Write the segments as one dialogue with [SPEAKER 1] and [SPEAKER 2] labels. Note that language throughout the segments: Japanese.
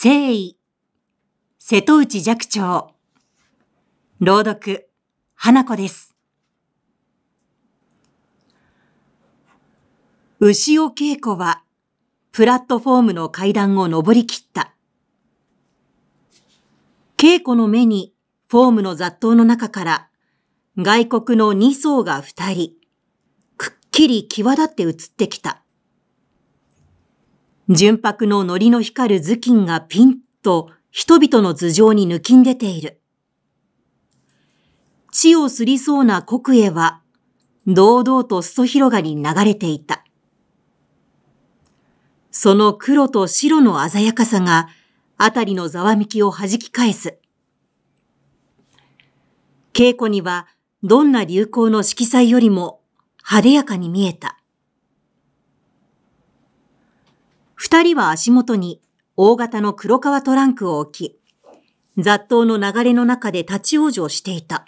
[SPEAKER 1] 誠意、瀬戸内寂聴。朗読、花子です。牛尾恵子は、プラットフォームの階段を登り切った。恵子の目に、フォームの雑踏の中から、外国の2層が2人、くっきり際立って映ってきた。純白の糊の光る頭巾がピンと人々の頭上に抜きん出ている。地をすりそうな国へは、堂々と裾広がりに流れていた。その黒と白の鮮やかさが、あたりのざわみきを弾き返す。稽古には、どんな流行の色彩よりも、派手やかに見えた。二人は足元に大型の黒革トランクを置き、雑踏の流れの中で立ち往生していた。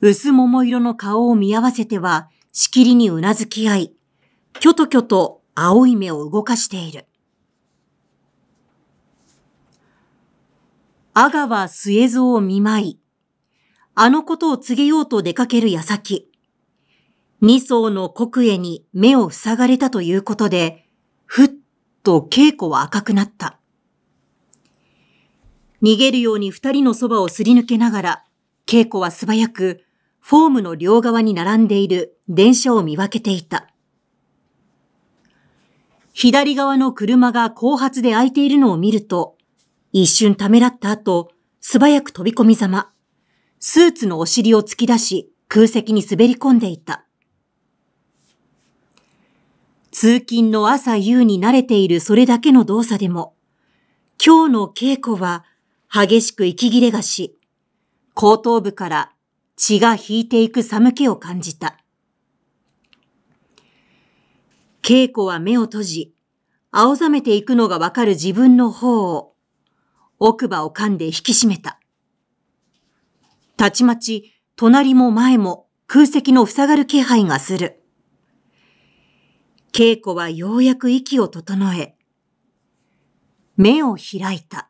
[SPEAKER 1] 薄桃色の顔を見合わせては、しきりにうなずき合い、きょときょと青い目を動かしている。阿川末蔵を見舞い、あのことを告げようと出かける矢先、二層の黒絵に目を塞がれたということで、ふっと稽古は赤くなった。逃げるように二人のそばをすり抜けながら、稽古は素早く、フォームの両側に並んでいる電車を見分けていた。左側の車が後発で開いているのを見ると、一瞬ためらった後、素早く飛び込みざま、スーツのお尻を突き出し、空席に滑り込んでいた。通勤の朝夕に慣れているそれだけの動作でも、今日の稽古は激しく息切れがし、後頭部から血が引いていく寒気を感じた。稽古は目を閉じ、青ざめていくのがわかる自分の方を、奥歯を噛んで引き締めた。たちまち、隣も前も空席の塞がる気配がする。稽古はようやく息を整え、目を開いた。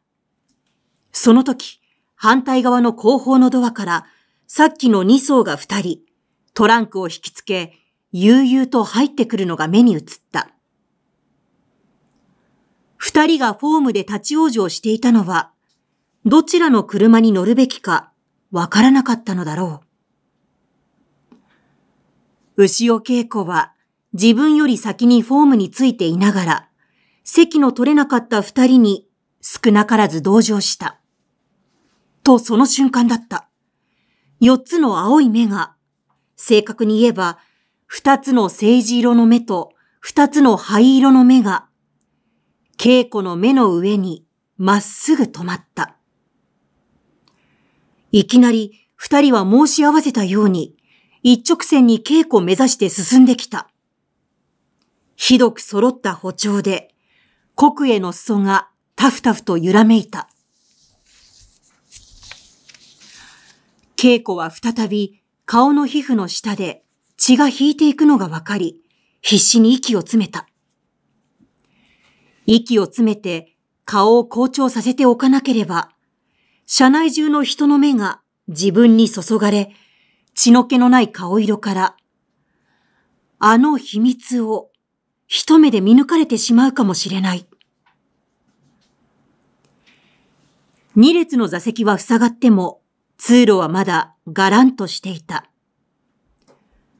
[SPEAKER 1] その時、反対側の後方のドアから、さっきの2層が2人、トランクを引きつけ、悠々と入ってくるのが目に映った。二人がフォームで立ち往生していたのは、どちらの車に乗るべきかわからなかったのだろう。牛尾稽古は自分より先にフォームについていながら、席の取れなかった二人に少なからず同情した。とその瞬間だった。四つの青い目が、正確に言えば、二つの政治色の目と二つの灰色の目が、稽古の目の上にまっすぐ止まった。いきなり二人は申し合わせたように、一直線に稽古を目指して進んできた。ひどく揃った歩調で、国への裾がタフタフと揺らめいた。稽古は再び顔の皮膚の下で血が引いていくのがわかり、必死に息を詰めた。息を詰めて顔を好調させておかなければ、車内中の人の目が自分に注がれ、血の気のない顔色から、あの秘密を一目で見抜かれてしまうかもしれない。二列の座席は塞がっても、通路はまだがらんとしていた。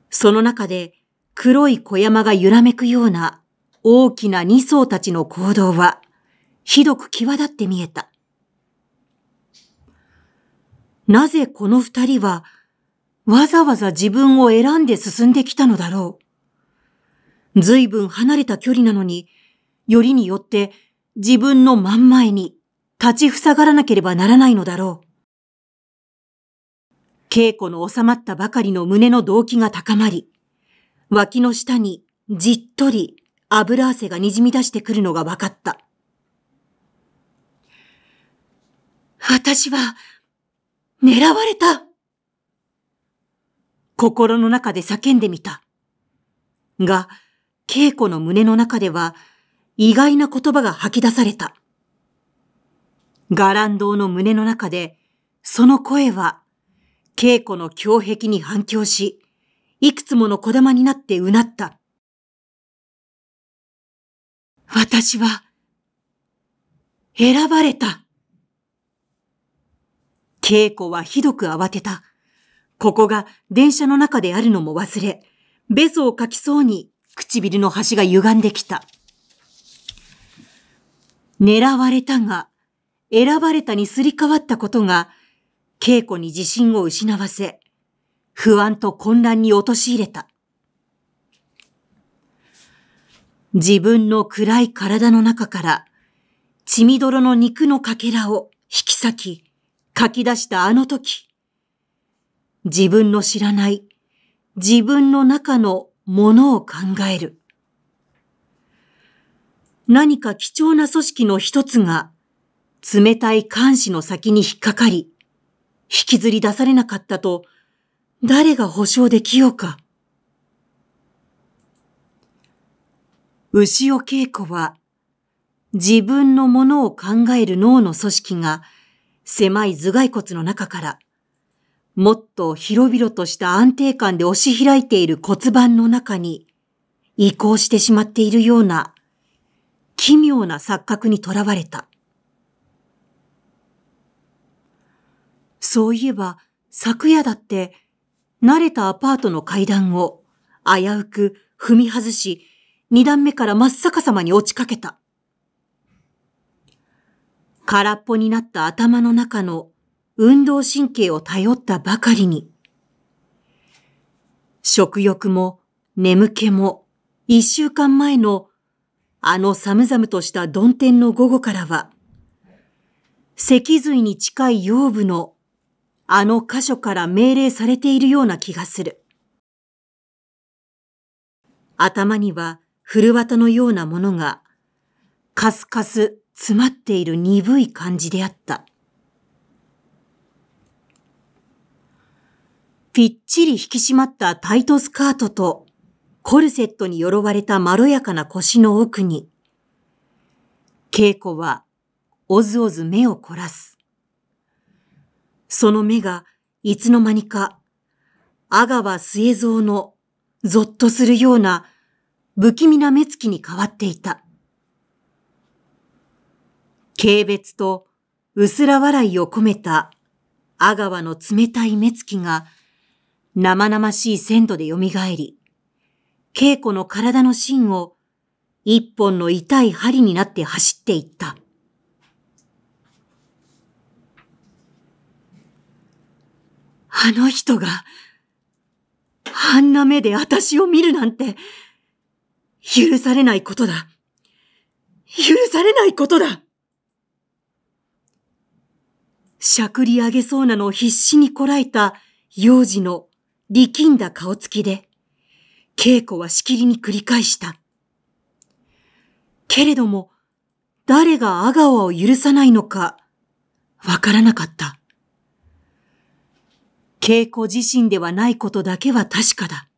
[SPEAKER 1] その中で黒い小山が揺らめくような大きな二層たちの行動は、ひどく際立って見えた。なぜこの二人はわざわざ自分を選んで進んできたのだろう。随分離れた距離なのに、よりによって自分の真ん前に立ち塞がらなければならないのだろう。稽古の収まったばかりの胸の動機が高まり、脇の下にじっとり油汗がにじみ出してくるのが分かった。私は、狙われた心の中で叫んでみた。が、稽古の胸の中では、意外な言葉が吐き出された。ガランドの胸の中で、その声は、稽古の胸壁に反響し、いくつもの小玉になってうなった。私は、選ばれた。稽古はひどく慌てた。ここが電車の中であるのも忘れ、ベソを書きそうに唇の端が歪んできた。狙われたが、選ばれたにすり替わったことが、稽古に自信を失わせ、不安と混乱に陥れた。自分の暗い体の中から、血みどろの肉のかけらを引き裂き、書き出したあの時、自分の知らない、自分の中のものを考える。何か貴重な組織の一つが、冷たい監視の先に引っかかり、引きずり出されなかったと、誰が保証できようか。牛尾稽子は、自分のものを考える脳の組織が、狭い頭蓋骨の中から、もっと広々とした安定感で押し開いている骨盤の中に移行してしまっているような奇妙な錯覚にとらわれた。そういえば昨夜だって慣れたアパートの階段を危うく踏み外し二段目から真っ逆さまに落ちかけた。空っぽになった頭の中の運動神経を頼ったばかりに。食欲も眠気も一週間前のあの寒々とした曇天の午後からは、脊髄に近い腰部のあの箇所から命令されているような気がする。頭には古綿のようなものが、カスカス詰まっている鈍い感じであった。ぴっちり引き締まったタイトスカートと、コルセットに鎧われたまろやかな腰の奥に、稽古は、おずおず目を凝らす。その目が、いつの間にか、阿川末蔵の、ぞっとするような、不気味な目つきに変わっていた。軽蔑と薄ら笑いを込めた阿川の冷たい目つきが生々しい鮮度で蘇り、稽古の体の芯を一本の痛い針になって走っていった。あの人が、あんな目で私を見るなんて、許されないことだ。許されないことだしゃくり上げそうなのを必死にこらえた幼児の力んだ顔つきで、稽古はしきりに繰り返した。けれども、誰が阿川を許さないのか、わからなかった。稽古自身ではないことだけは確かだ。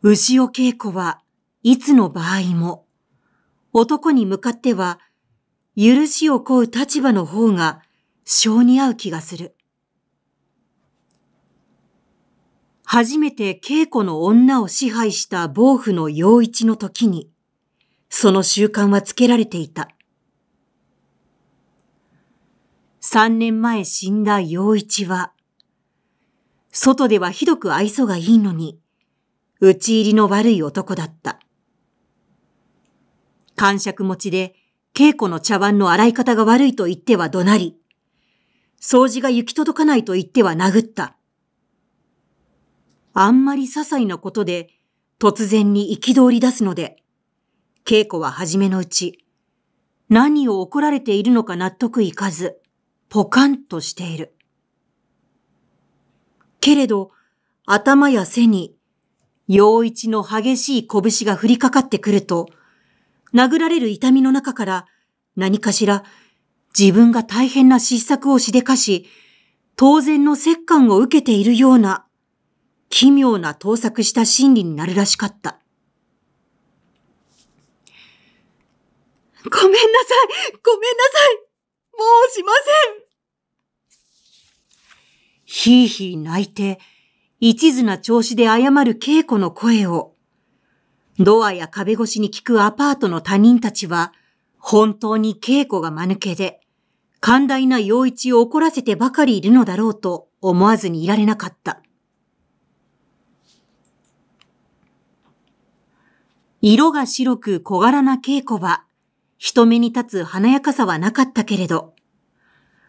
[SPEAKER 1] 牛尾稽古はいつの場合も、男に向かっては、許しを請う立場の方が性に合う気がする。初めて稽古の女を支配した暴風の陽一の時に、その習慣はつけられていた。三年前死んだ陽一は、外ではひどく愛想がいいのに、打ち入りの悪い男だった。感触持ちで、稽古の茶碗の洗い方が悪いと言っては怒鳴り、掃除が行き届かないと言っては殴った。あんまり些細なことで突然に憤り出すので、稽古は初めのうち、何を怒られているのか納得いかず、ポカンとしている。けれど、頭や背に、陽一の激しい拳が降りかかってくると、殴られる痛みの中から何かしら自分が大変な失策をしでかし、当然の折感を受けているような、奇妙な盗作した心理になるらしかった。ごめんなさいごめんなさいもうしませんひいひい泣いて、一途な調子で謝る稽古の声を、ドアや壁越しに聞くアパートの他人たちは、本当に稽古が間抜けで、寛大な陽一を怒らせてばかりいるのだろうと思わずにいられなかった。色が白く小柄な稽古は、人目に立つ華やかさはなかったけれど、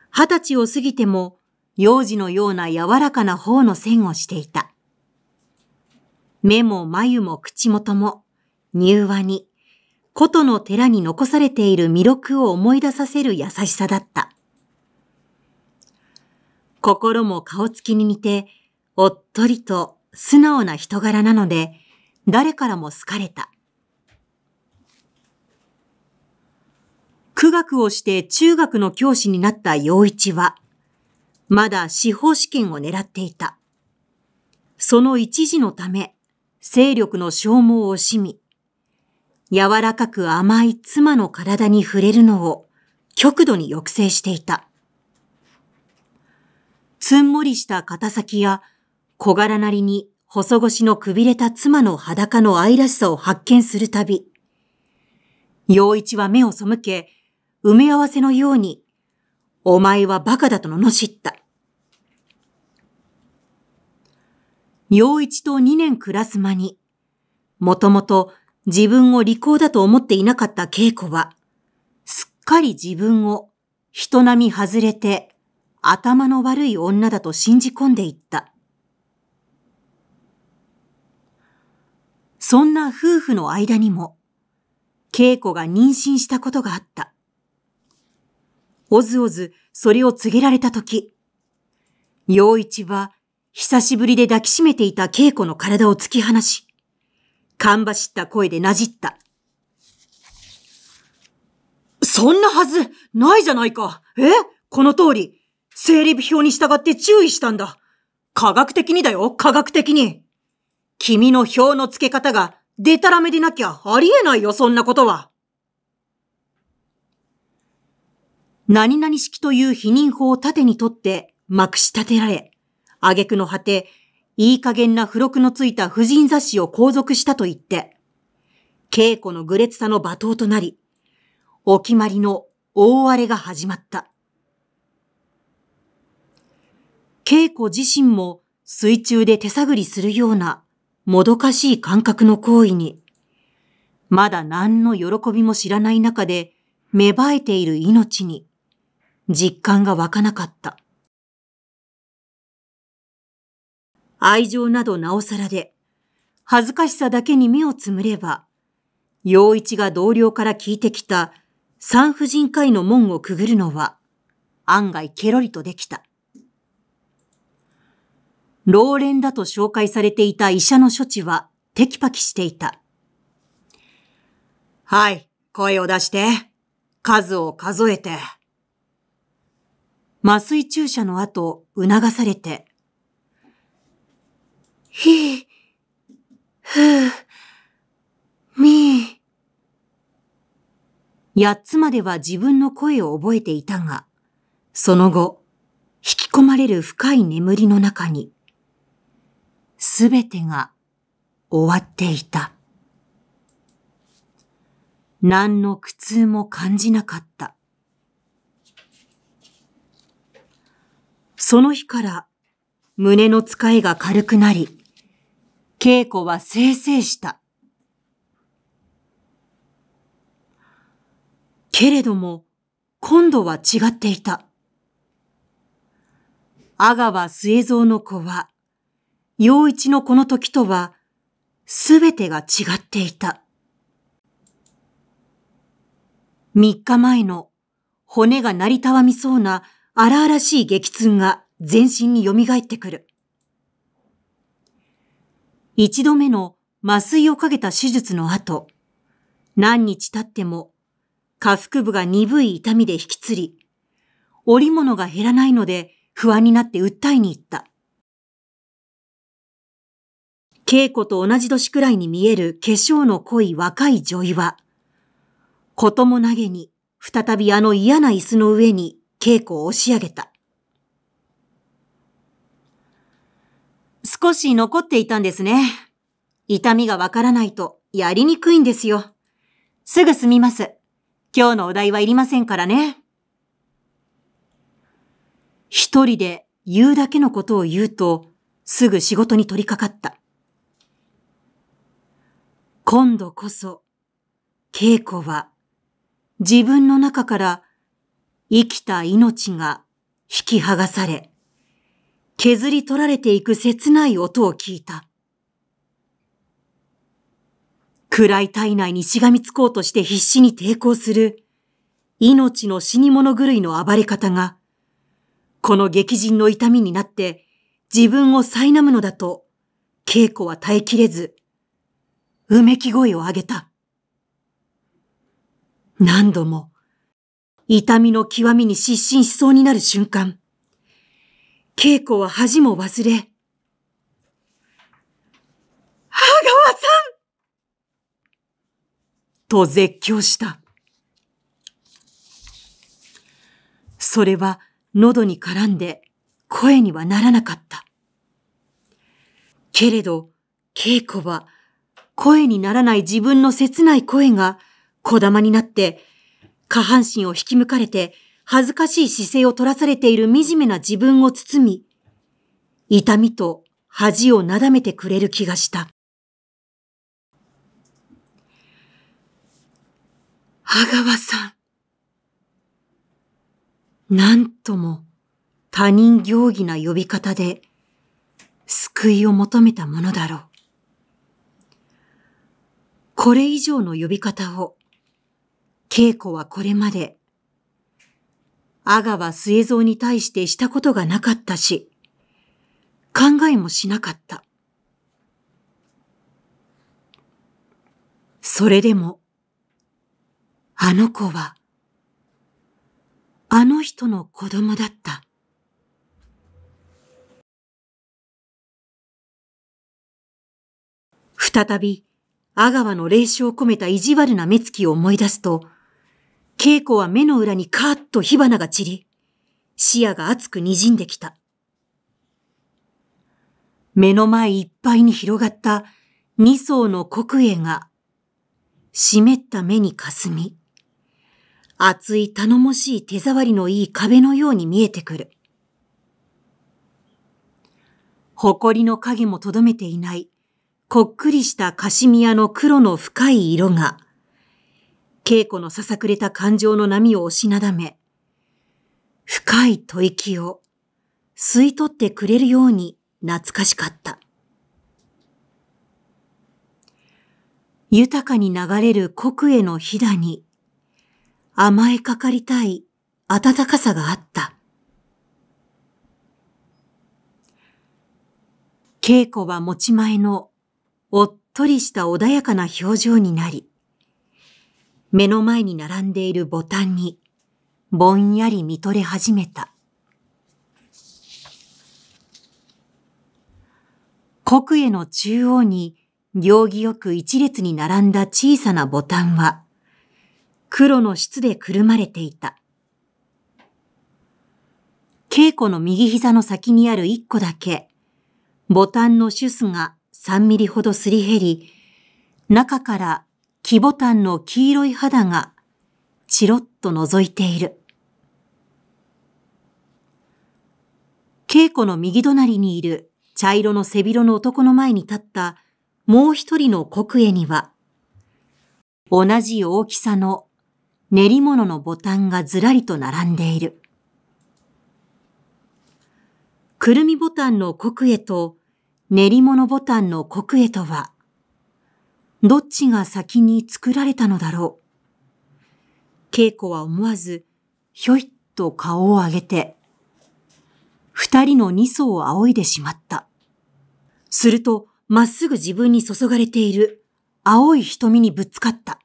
[SPEAKER 1] 二十歳を過ぎても、幼児のような柔らかな方の線をしていた。目も眉も口元も、柔和に、古都の寺に残されている魅力を思い出させる優しさだった。心も顔つきに似て、おっとりと素直な人柄なので、誰からも好かれた。苦学をして中学の教師になった洋一は、まだ司法試験を狙っていた。その一時のため、勢力の消耗を惜しみ、柔らかく甘い妻の体に触れるのを極度に抑制していた。つんもりした肩先や小柄なりに細腰のくびれた妻の裸の愛らしさを発見するたび、陽一は目を背け、埋め合わせのように、お前は馬鹿だと罵った。陽一と二年暮らす間に、もともと自分を利口だと思っていなかった稽古は、すっかり自分を人並み外れて頭の悪い女だと信じ込んでいった。そんな夫婦の間にも、稽古が妊娠したことがあった。おずおずそれを告げられたとき、洋一は久しぶりで抱きしめていた稽古の体を突き放し、かんばしった声でなじった。そんなはず、ないじゃないか。えこの通り、整理表に従って注意したんだ。科学的にだよ、科学的に。君の表の付け方が、でたらめでなきゃありえないよ、そんなことは。何々式という否認法を盾にとって、まくし立てられ、挙句の果て、いい加減な付録のついた婦人雑誌を後続したと言って、稽古の愚劣さの罵倒となり、お決まりの大荒れが始まった。稽古自身も水中で手探りするようなもどかしい感覚の行為に、まだ何の喜びも知らない中で芽生えている命に、実感が湧かなかった。愛情などなおさらで、恥ずかしさだけに目をつむれば、陽一が同僚から聞いてきた産婦人科医の門をくぐるのは、案外ケロリとできた。老練だと紹介されていた医者の処置はテキパキしていた。はい、声を出して、数を数えて。麻酔注射の後、促されて、ひ、ふ、み。八つまでは自分の声を覚えていたが、その後、引き込まれる深い眠りの中に、すべてが終わっていた。何の苦痛も感じなかった。その日から胸の使いが軽くなり、稽古は生成した。けれども、今度は違っていた。阿川末蔵の子は、陽一のこの時とは、すべてが違っていた。三日前の骨が成りたわみそうな荒々しい激痛が全身によみがえってくる。一度目の麻酔をかけた手術の後、何日経っても下腹部が鈍い痛みで引きつり、織物が減らないので不安になって訴えに行った。稽古と同じ年くらいに見える化粧の濃い若い女医は、こともなげに再びあの嫌な椅子の上に稽古を押し上げた。少し残っていたんですね。痛みがわからないとやりにくいんですよ。すぐ済みます。今日のお題はいりませんからね。一人で言うだけのことを言うと、すぐ仕事に取り掛かった。今度こそ、稽古は、自分の中から生きた命が引き剥がされ、削り取られていく切ない音を聞いた。暗い体内にしがみつこうとして必死に抵抗する、命の死に物狂いの暴れ方が、この激甚の痛みになって自分を苛むのだと、稽古は耐えきれず、うめき声を上げた。何度も、痛みの極みに失神しそうになる瞬間、稽古は恥も忘れ。母川さんと絶叫した。それは喉に絡んで声にはならなかった。けれど、稽古は声にならない自分の切ない声が小玉になって下半身を引き抜かれて恥ずかしい姿勢を取らされている惨めな自分を包み、痛みと恥をなだめてくれる気がした。阿川さん。なんとも他人行儀な呼び方で救いを求めたものだろう。これ以上の呼び方を、稽古はこれまで阿川末蔵に対してしたことがなかったし、考えもしなかった。それでも、あの子は、あの人の子供だった。再び、阿川の霊視を込めた意地悪な目つきを思い出すと、稽古は目の裏にカーッと火花が散り、視野が熱く滲んできた。目の前いっぱいに広がった二層の黒影が、湿った目に霞み、熱い頼もしい手触りのいい壁のように見えてくる。埃の影もとどめていない、こっくりしたカシミヤの黒の深い色が、稽古のささくれた感情の波を押しなだめ、深い吐息を吸い取ってくれるように懐かしかった。豊かに流れる国へのひだに甘えかかりたい暖かさがあった。稽古は持ち前のおっとりした穏やかな表情になり、目の前に並んでいるボタンに、ぼんやり見とれ始めた。国営の中央に、行儀よく一列に並んだ小さなボタンは、黒の質でくるまれていた。稽古の右膝の先にある一個だけ、ボタンのシュスが3ミリほどすり減り、中から木ボタンの黄色い肌がチロッと覗いている。稽古の右隣にいる茶色の背広の男の前に立ったもう一人の国営には、同じ大きさの練り物のボタンがずらりと並んでいる。くるみボタンの国営と練り物ボタンの国営とはどっちが先に作られたのだろう。稽古は思わず、ひょいっと顔を上げて、二人の二層を仰いでしまった。すると、まっすぐ自分に注がれている青い瞳にぶつかった。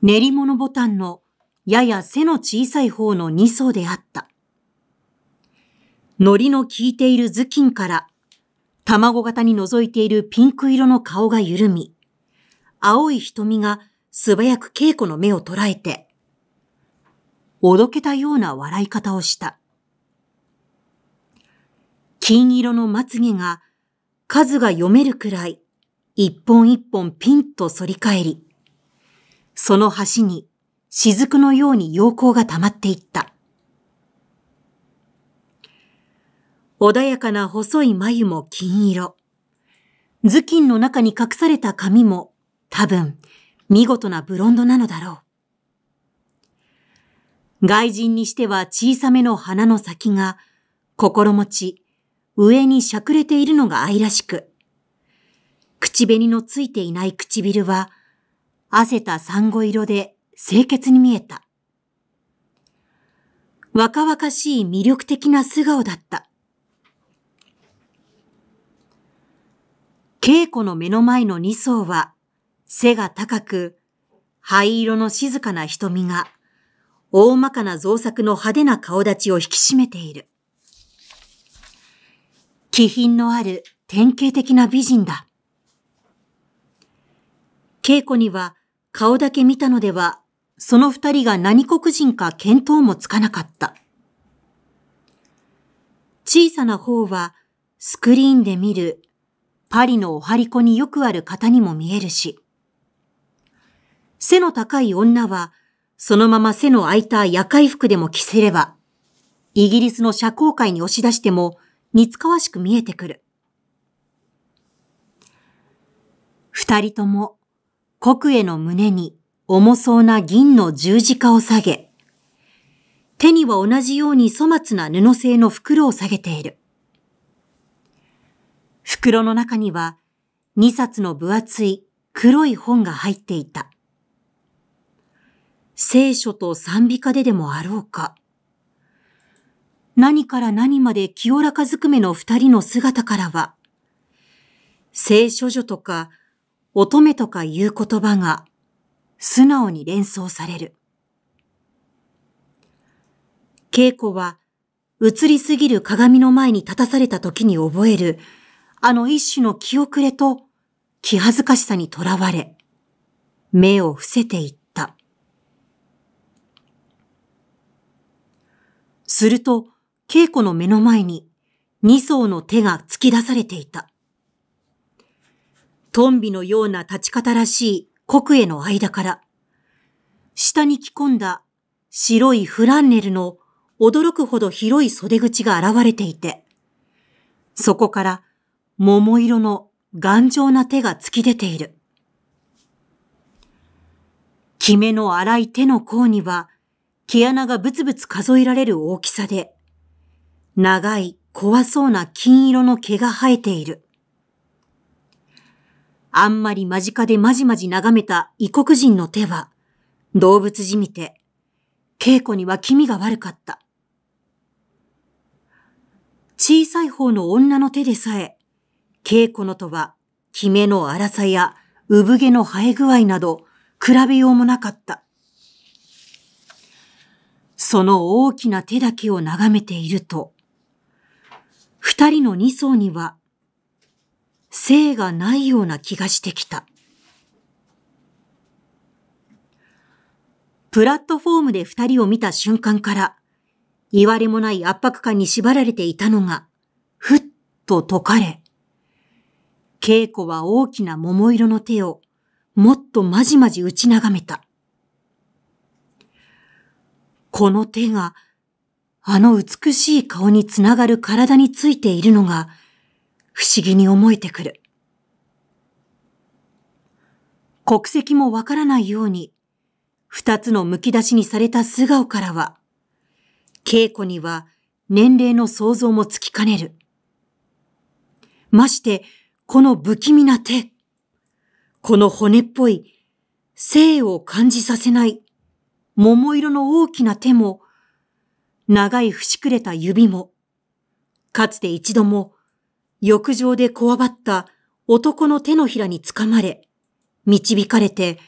[SPEAKER 1] 練り物ボタンのやや背の小さい方の二層であった。糊の効いている頭巾から卵型に覗いているピンク色の顔が緩み、青い瞳が素早く稽古の目を捉えて、おどけたような笑い方をした。金色のまつげが数が読めるくらい、一本一本ピンと反り返り、その端に雫のように陽光が溜まっていった。穏やかな細い眉も金色。頭巾の中に隠された髪も多分見事なブロンドなのだろう。外人にしては小さめの鼻の先が心持ち、上にしゃくれているのが愛らしく、口紅のついていない唇は、汗た産後色で清潔に見えた。若々しい魅力的な素顔だった。稽古の目の前の二層は、背が高く、灰色の静かな瞳が、大まかな造作の派手な顔立ちを引き締めている。気品のある典型的な美人だ。稽古には顔だけ見たのでは、その二人が何国人か見当もつかなかった。小さな方は、スクリーンで見るパリのお張り子によくある方にも見えるし。背の高い女は、そのまま背の空いた夜会服でも着せれば、イギリスの社交界に押し出しても、似つかわしく見えてくる。二人とも、国への胸に重そうな銀の十字架を下げ、手には同じように粗末な布製の袋を下げている。袋の中には2冊の分厚い黒い本が入っていた。聖書と賛美歌ででもあろうか。何から何まで清らかずくめの二人の姿からは、聖書女とか乙女とかいう言葉が素直に連想される。稽古は映りすぎる鏡の前に立たされた時に覚えるあの一種の気遅れと気恥ずかしさにとらわれ、目を伏せていった。すると、稽古の目の前に二層の手が突き出されていた。トンビのような立ち方らしい黒への間から、下に着込んだ白いフランネルの驚くほど広い袖口が現れていて、そこから桃色の頑丈な手が突き出ている。キめの荒い手の甲には、毛穴がブツブツ数えられる大きさで、長い怖そうな金色の毛が生えている。あんまり間近でまじまじ眺めた異国人の手は、動物じみて、稽古には気味が悪かった。小さい方の女の手でさえ、稽古のとは、キメの荒さや産毛の生え具合など、比べようもなかった。その大きな手だけを眺めていると、二人の二層には、性がないような気がしてきた。プラットフォームで二人を見た瞬間から、言われもない圧迫感に縛られていたのが、ふっと解かれ、稽古は大きな桃色の手をもっとまじまじ打ち眺めた。この手があの美しい顔につながる体についているのが不思議に思えてくる。国籍もわからないように二つの剥き出しにされた素顔からは稽古には年齢の想像もつきかねる。ましてこの不気味な手、この骨っぽい、生を感じさせない桃色の大きな手も、長い節くれた指も、かつて一度も浴場でこわばった男の手のひらにつかまれ、導かれて、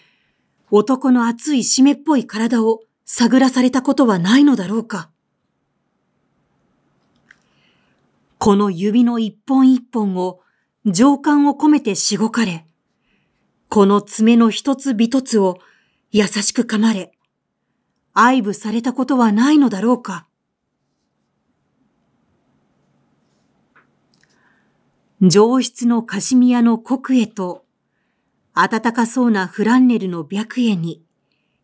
[SPEAKER 1] 男の熱い湿っぽい体を探らされたことはないのだろうか。この指の一本一本を情感を込めてしごかれ、この爪の一つ一つを優しく噛まれ、愛撫されたことはないのだろうか。上質のカシミヤの黒絵と、暖かそうなフランネルの白絵に、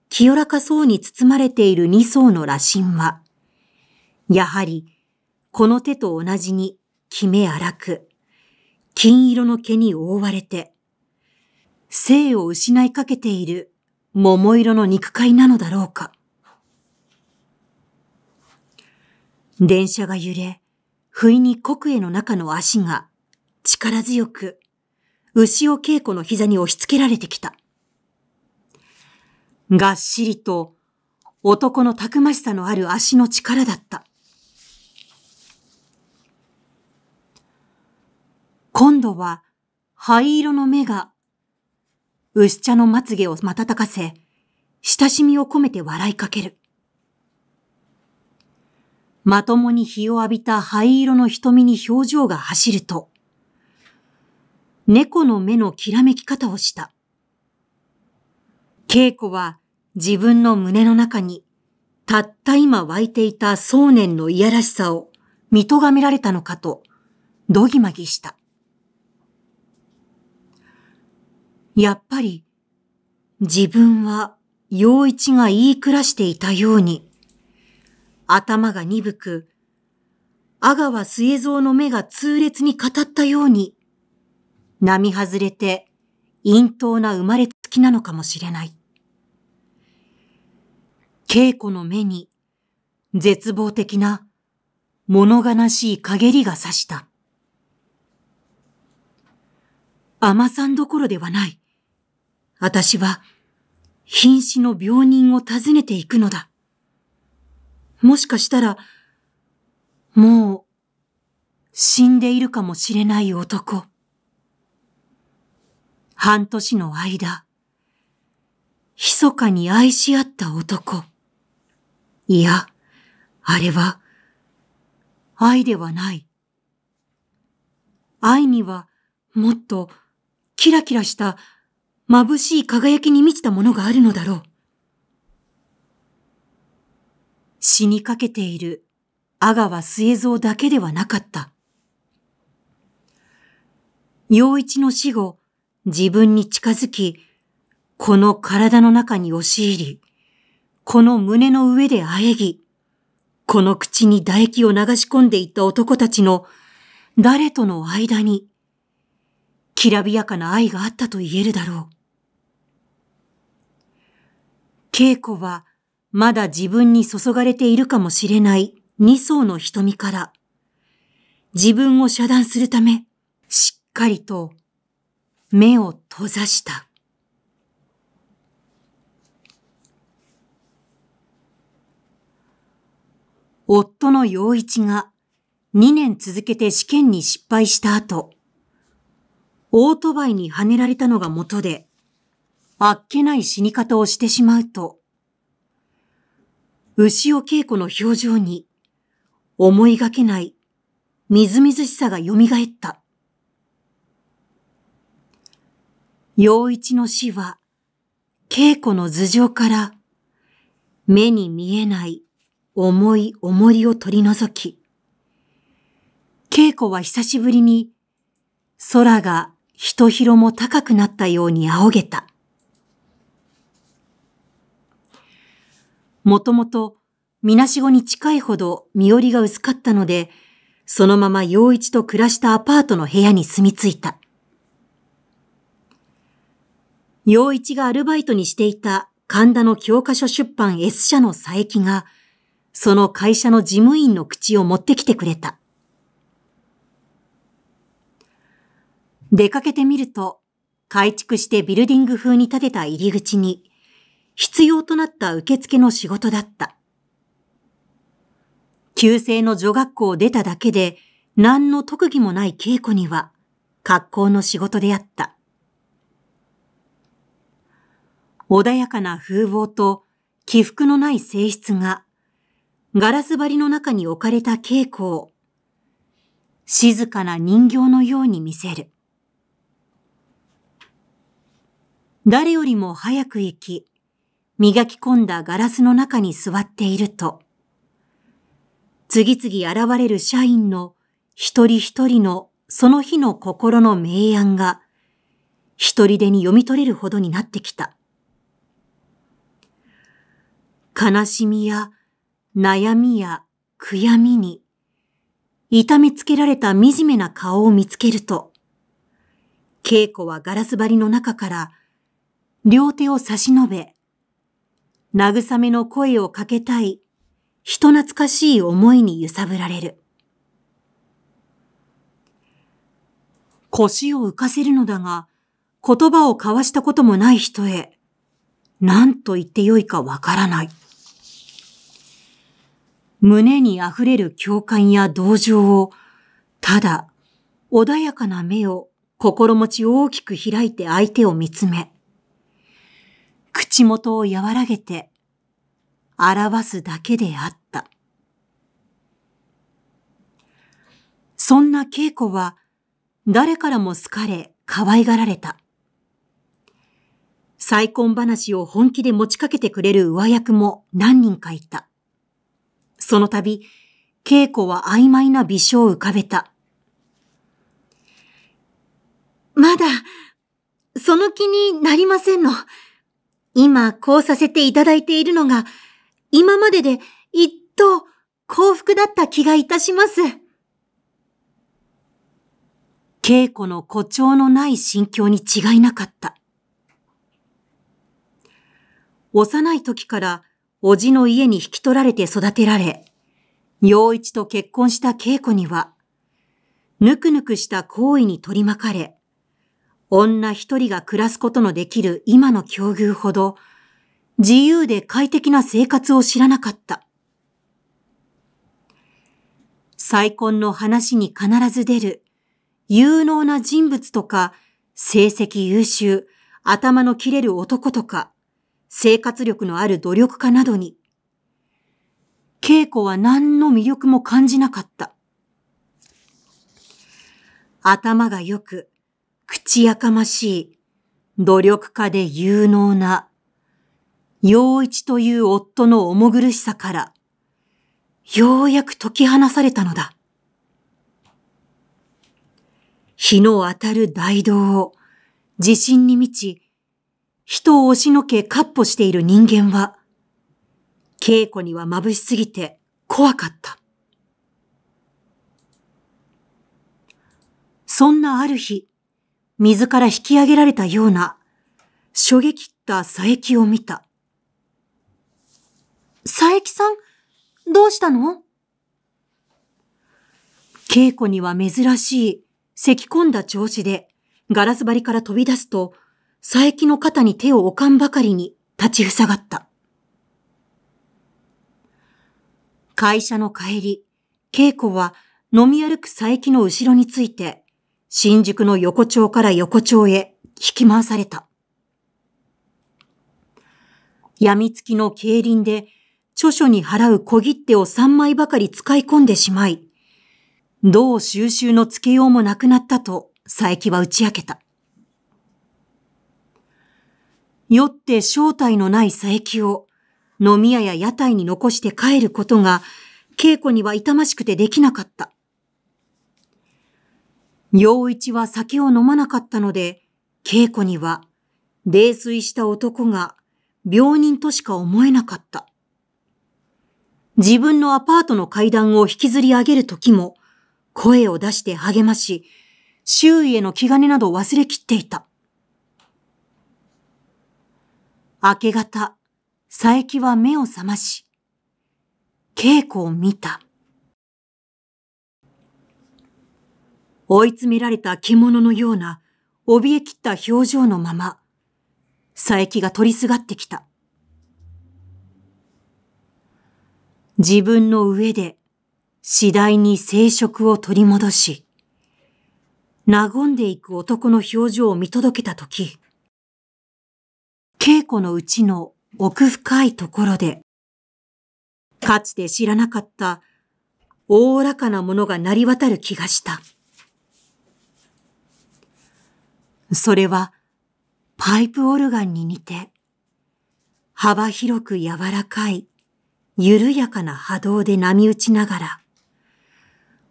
[SPEAKER 1] 清らかそうに包まれている二層の羅針は、やはり、この手と同じに、きめ荒く、金色の毛に覆われて、生を失いかけている桃色の肉塊なのだろうか。電車が揺れ、不意に国営の中の足が力強く牛尾稽古の膝に押し付けられてきた。がっしりと男のたくましさのある足の力だった。今度は灰色の目が、薄茶のまつげを瞬かせ、親しみを込めて笑いかける。まともに日を浴びた灰色の瞳に表情が走ると、猫の目のきらめき方をした。稽古は自分の胸の中に、たった今湧いていた想念のいやらしさを見とがめられたのかと、どぎまぎした。やっぱり、自分は陽一が言い暮らしていたように、頭が鈍く、阿川末蔵の目が痛烈に語ったように、並外れて陰頭な生まれつきなのかもしれない。稽古の目に絶望的な物悲しい陰りが差した。甘さんどころではない。私は、瀕死の病人を訪ねていくのだ。もしかしたら、もう、死んでいるかもしれない男。半年の間、密かに愛し合った男。いや、あれは、愛ではない。愛には、もっと、キラキラした眩しい輝きに満ちたものがあるのだろう。死にかけている阿川末蔵だけではなかった。陽一の死後、自分に近づき、この体の中に押し入り、この胸の上で喘ぎ、この口に唾液を流し込んでいった男たちの誰との間に、きらびやかな愛があったと言えるだろう。稽古はまだ自分に注がれているかもしれない二層の瞳から、自分を遮断するため、しっかりと目を閉ざした。夫の陽一が2年続けて試験に失敗した後、オートバイにはねられたのが元で、あっけない死に方をしてしまうと、牛尾稽古の表情に、思いがけないみずみずしさが蘇った。陽一の死は、稽古の頭上から、目に見えない重い重りを取り除き、稽古は久しぶりに空が一広も高くなったように仰げた。もともとみなしごに近いほど身寄りが薄かったので、そのまま陽一と暮らしたアパートの部屋に住み着いた。陽一がアルバイトにしていた神田の教科書出版 S 社の佐伯が、その会社の事務員の口を持ってきてくれた。出かけてみると、改築してビルディング風に建てた入り口に、必要となった受付の仕事だった。旧制の女学校を出ただけで、何の特技もない稽古には、格好の仕事であった。穏やかな風貌と起伏のない性質が、ガラス張りの中に置かれた稽古を、静かな人形のように見せる。誰よりも早く行き、磨き込んだガラスの中に座っていると、次々現れる社員の一人一人のその日の心の明暗が、一人でに読み取れるほどになってきた。悲しみや悩みや悔やみに、痛めつけられた惨めな顔を見つけると、稽古はガラス張りの中から、両手を差し伸べ、慰めの声をかけたい、人懐かしい思いに揺さぶられる。腰を浮かせるのだが、言葉を交わしたこともない人へ、何と言ってよいかわからない。胸に溢れる共感や同情を、ただ、穏やかな目を心持ち大きく開いて相手を見つめ、口元を和らげて表すだけであった。そんな稽古は誰からも好かれ可愛がられた。再婚話を本気で持ちかけてくれる上役も何人かいた。その度、稽古は曖昧な微笑を浮かべた。まだ、その気になりませんの。今こうさせていただいているのが、今までで一等幸福だった気がいたします。稽古の誇張のない心境に違いなかった。幼い時から、おじの家に引き取られて育てられ、陽一と結婚した稽古には、ぬくぬくした行為に取り巻かれ、女一人が暮らすことのできる今の境遇ほど、自由で快適な生活を知らなかった。再婚の話に必ず出る、有能な人物とか、成績優秀、頭の切れる男とか、生活力のある努力家などに、稽古は何の魅力も感じなかった。頭が良く、口やかましい、努力家で有能な、陽一という夫の重苦しさから、ようやく解き放されたのだ。日の当たる大道を自信に満ち、人を押しのけかっ歩している人間は、稽古には眩しすぎて怖かった。そんなある日、水から引き上げられたような、しょげきった佐伯を見た。佐伯さん、どうしたの稽古には珍しい、咳き込んだ調子で、ガラス張りから飛び出すと、佐伯の肩に手を置かんばかりに立ちふさがった。会社の帰り、稽古は飲み歩く佐伯の後ろについて、新宿の横丁から横丁へ引き回された。病みつきの競輪で著書に払う小切手を3枚ばかり使い込んでしまい、どう収集のつけようもなくなったと佐伯は打ち明けた。酔って正体のない佐伯を飲み屋や屋台に残して帰ることが稽古には痛ましくてできなかった。陽一は酒を飲まなかったので、稽古には、泥酔した男が病人としか思えなかった。自分のアパートの階段を引きずり上げる時も、声を出して励まし、周囲への気兼ねなど忘れきっていた。明け方、佐伯は目を覚まし、稽古を見た。追い詰められた獣のような、怯えきった表情のまま、佐伯が取りすがってきた。自分の上で、次第に生殖を取り戻し、和んでいく男の表情を見届けたとき、稽古のうちの奥深いところで、かつて知らなかった、おおらかなものが鳴り渡る気がした。それはパイプオルガンに似て、幅広く柔らかい、緩やかな波動で波打ちながら、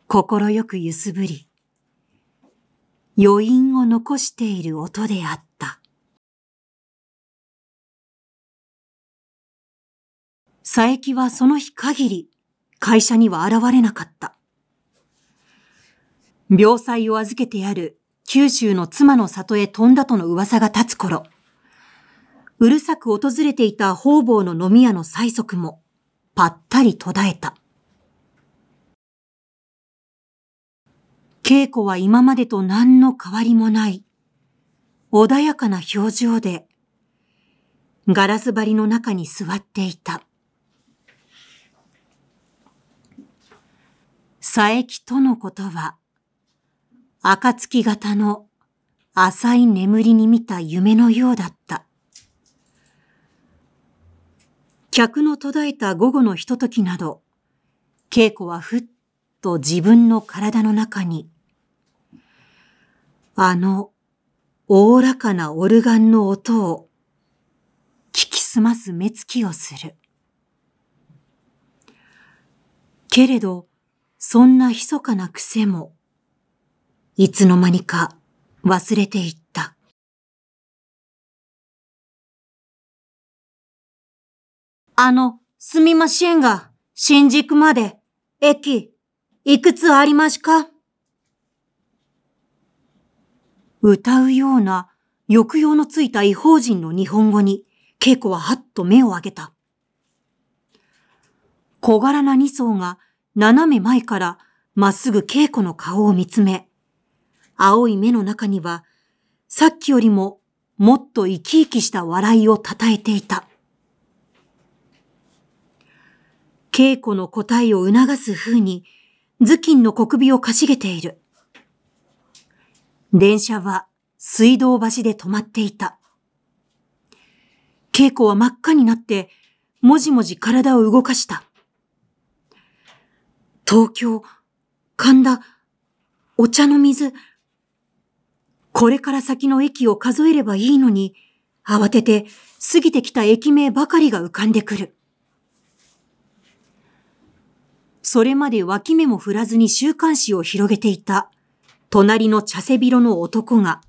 [SPEAKER 1] 心よく揺すぶり、余韻を残している音であった。佐伯はその日限り会社には現れなかった。病災を預けてある九州の妻の里へ飛んだとの噂が立つ頃、うるさく訪れていた方々の飲み屋の催促も、ぱったり途絶えた。稽古は今までと何の変わりもない、穏やかな表情で、ガラス張りの中に座っていた。佐伯とのことは、暁型の浅い眠りに見た夢のようだった。客の途絶えた午後のひとときなど、稽古はふっと自分の体の中に、あの、おおらかなオルガンの音を、聞き澄ます目つきをする。けれど、そんな密かな癖も、いつの間にか忘れていった。あの、すみましんが、新宿まで、駅、いくつありますか歌うような抑揚のついた違法人の日本語に、稽古ははっと目を上げた。小柄な二層が斜め前からまっすぐ稽古の顔を見つめ、青い目の中には、さっきよりももっと生き生きした笑いをたたえていた。稽古の答えを促す風に、頭巾の小首をかしげている。電車は水道橋で止まっていた。稽古は真っ赤になって、もじもじ体を動かした。東京、神田、お茶の水、これから先の駅を数えればいいのに、慌てて過ぎてきた駅名ばかりが浮かんでくる。それまで脇目も振らずに週刊誌を広げていた、隣の茶び広の男が、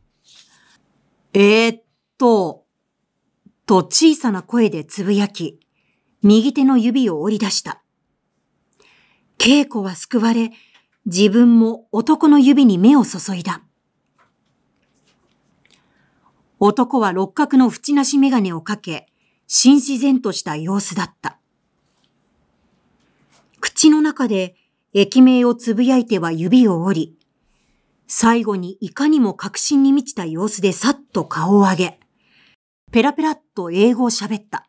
[SPEAKER 1] えー、っと、と小さな声でつぶやき、右手の指を折り出した。稽古は救われ、自分も男の指に目を注いだ。男は六角の縁なし眼鏡をかけ、新自然とした様子だった。口の中で駅名をつぶやいては指を折り、最後にいかにも確信に満ちた様子でさっと顔を上げ、ペラペラっと英語を喋った。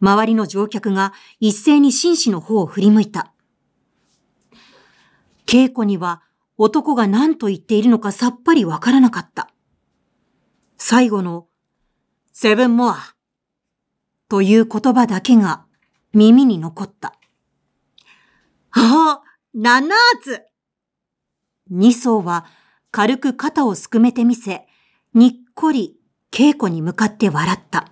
[SPEAKER 1] 周りの乗客が一斉に紳士の方を振り向いた。稽古には男が何と言っているのかさっぱりわからなかった。最後のセブンモアという言葉だけが耳に残った。ああ、七つ二層は軽く肩をすくめてみせ、にっこり稽古に向かって笑った。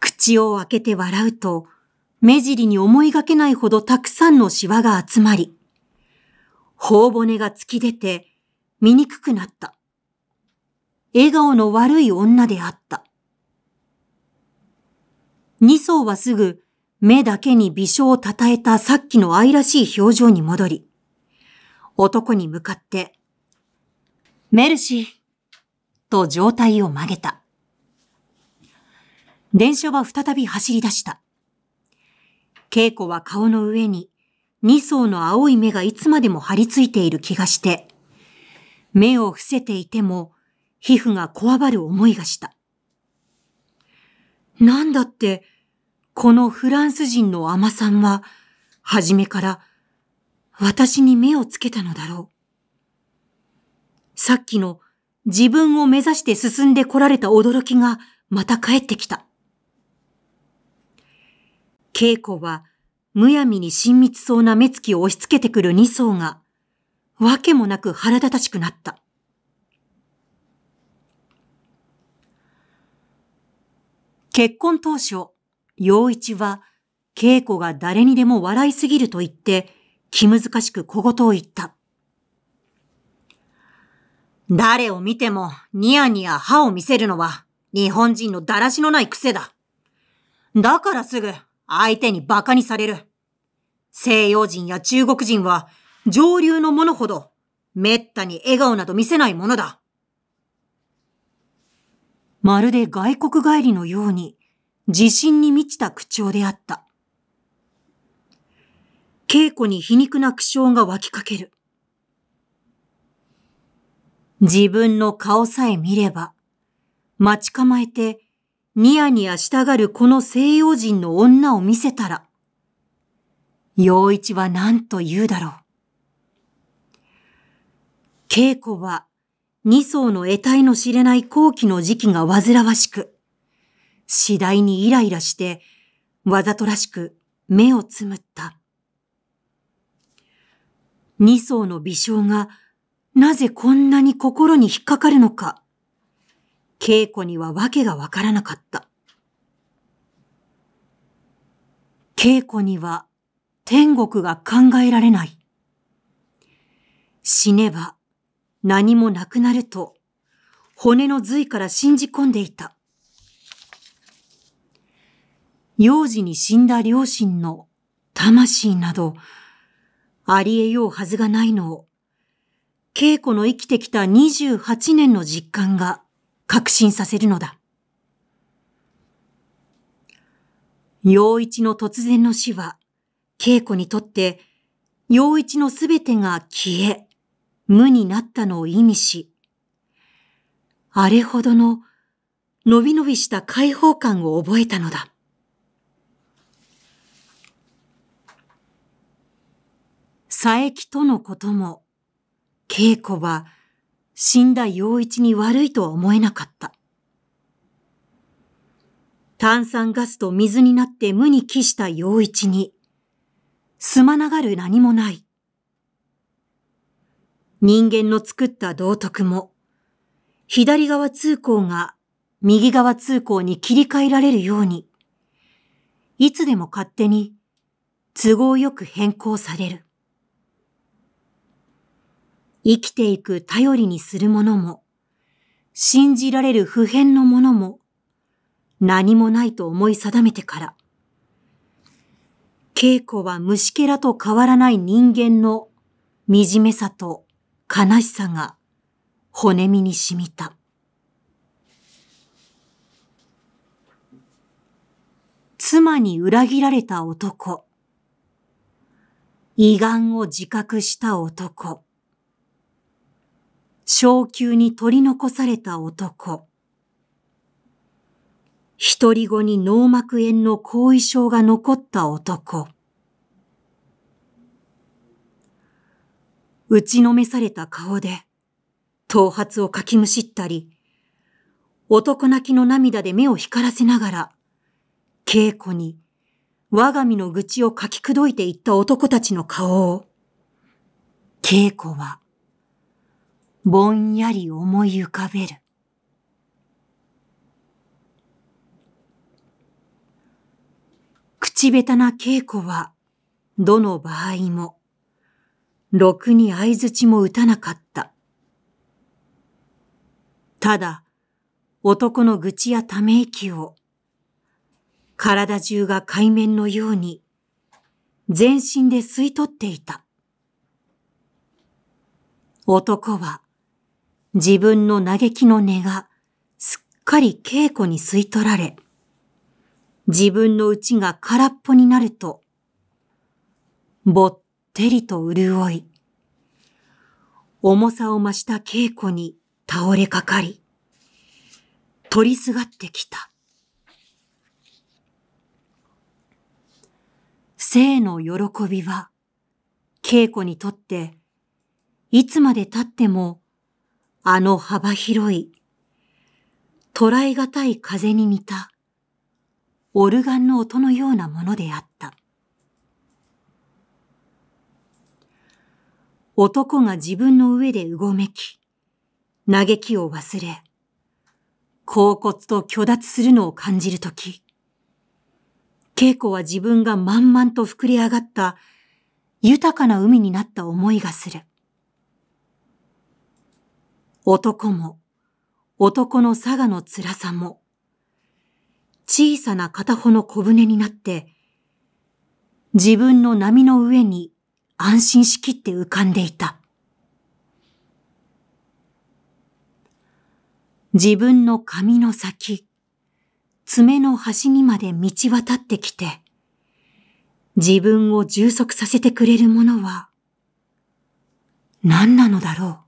[SPEAKER 1] 口を開けて笑うと、目尻に思いがけないほどたくさんのシワが集まり、頬骨が突き出て、醜くなった。笑顔の悪い女であった。二層はすぐ目だけに微笑をたたえたさっきの愛らしい表情に戻り、男に向かって、メルシーと状態を曲げた。電車は再び走り出した。稽古は顔の上に二層の青い目がいつまでも張り付いている気がして、目を伏せていても皮膚がこわばる思いがした。なんだって、このフランス人の甘さんは、はじめから私に目をつけたのだろう。さっきの自分を目指して進んでこられた驚きがまた帰ってきた。稽古はむやみに親密そうな目つきを押し付けてくる二層が、わけもなく腹立たしくなった。結婚当初、陽一は、稽古が誰にでも笑いすぎると言って、気難しく小言を言った。誰を見てもニヤニヤ歯を見せるのは日本人のだらしのない癖だ。だからすぐ相手に馬鹿にされる。西洋人や中国人は上流の者ほど滅多に笑顔など見せないものだ。まるで外国帰りのように、自信に満ちた口調であった。稽古に皮肉な苦笑が湧きかける。自分の顔さえ見れば、待ち構えてニヤニヤしたがるこの西洋人の女を見せたら、陽一は何と言うだろう。稽古は二層の得体の知れない後期の時期が煩わしく、次第にイライラして、わざとらしく目をつむった。二層の微笑がなぜこんなに心に引っかかるのか、稽古には訳がわからなかった。稽古には天国が考えられない。死ねば何もなくなると、骨の髄から信じ込んでいた。幼児に死んだ両親の魂など、ありえようはずがないのを、稽古の生きてきた28年の実感が確信させるのだ。陽一の突然の死は、稽古にとって、陽一のすべてが消え、無になったのを意味し、あれほどの伸び伸びした解放感を覚えたのだ。佐伯とのことも、稽古は死んだ陽一に悪いとは思えなかった。炭酸ガスと水になって無に帰した陽一に、すまながる何もない。人間の作った道徳も、左側通行が右側通行に切り替えられるように、いつでも勝手に都合よく変更される。生きていく頼りにするものも、信じられる普遍のものも、何もないと思い定めてから、稽古は虫けらと変わらない人間の惨めさと悲しさが骨身に染みた。妻に裏切られた男。胃がんを自覚した男。昇級に取り残された男。一人子に脳膜炎の後遺症が残った男。打ちのめされた顔で、頭髪をかきむしったり、男泣きの涙で目を光らせながら、稽古に我が身の愚痴を書きくどいていった男たちの顔を、稽古は、ぼんやり思い浮かべる。口下手な稽古は、どの場合も、ろくに相づちも打たなかった。ただ、男の愚痴やため息を、体中が海面のように、全身で吸い取っていた。男は、自分の嘆きの根が、すっかり稽古に吸い取られ、自分の内が空っぽになると、ぼってりと潤い、重さを増した稽古に倒れかかり、取りすがってきた。生の喜びは、稽古にとって、いつまで経っても、あの幅広い、捉えがたい風に似た、オルガンの音のようなものであった。男が自分の上でうごめき、嘆きを忘れ、恍惚と虚脱するのを感じるとき、稽古は自分が満々と膨れ上がった豊かな海になった思いがする。男も、男の佐賀の辛さも、小さな片方の小舟になって、自分の波の上に安心しきって浮かんでいた。自分の髪の先、爪の端にまで道渡ってきて、自分を充足させてくれるものは、何なのだろう。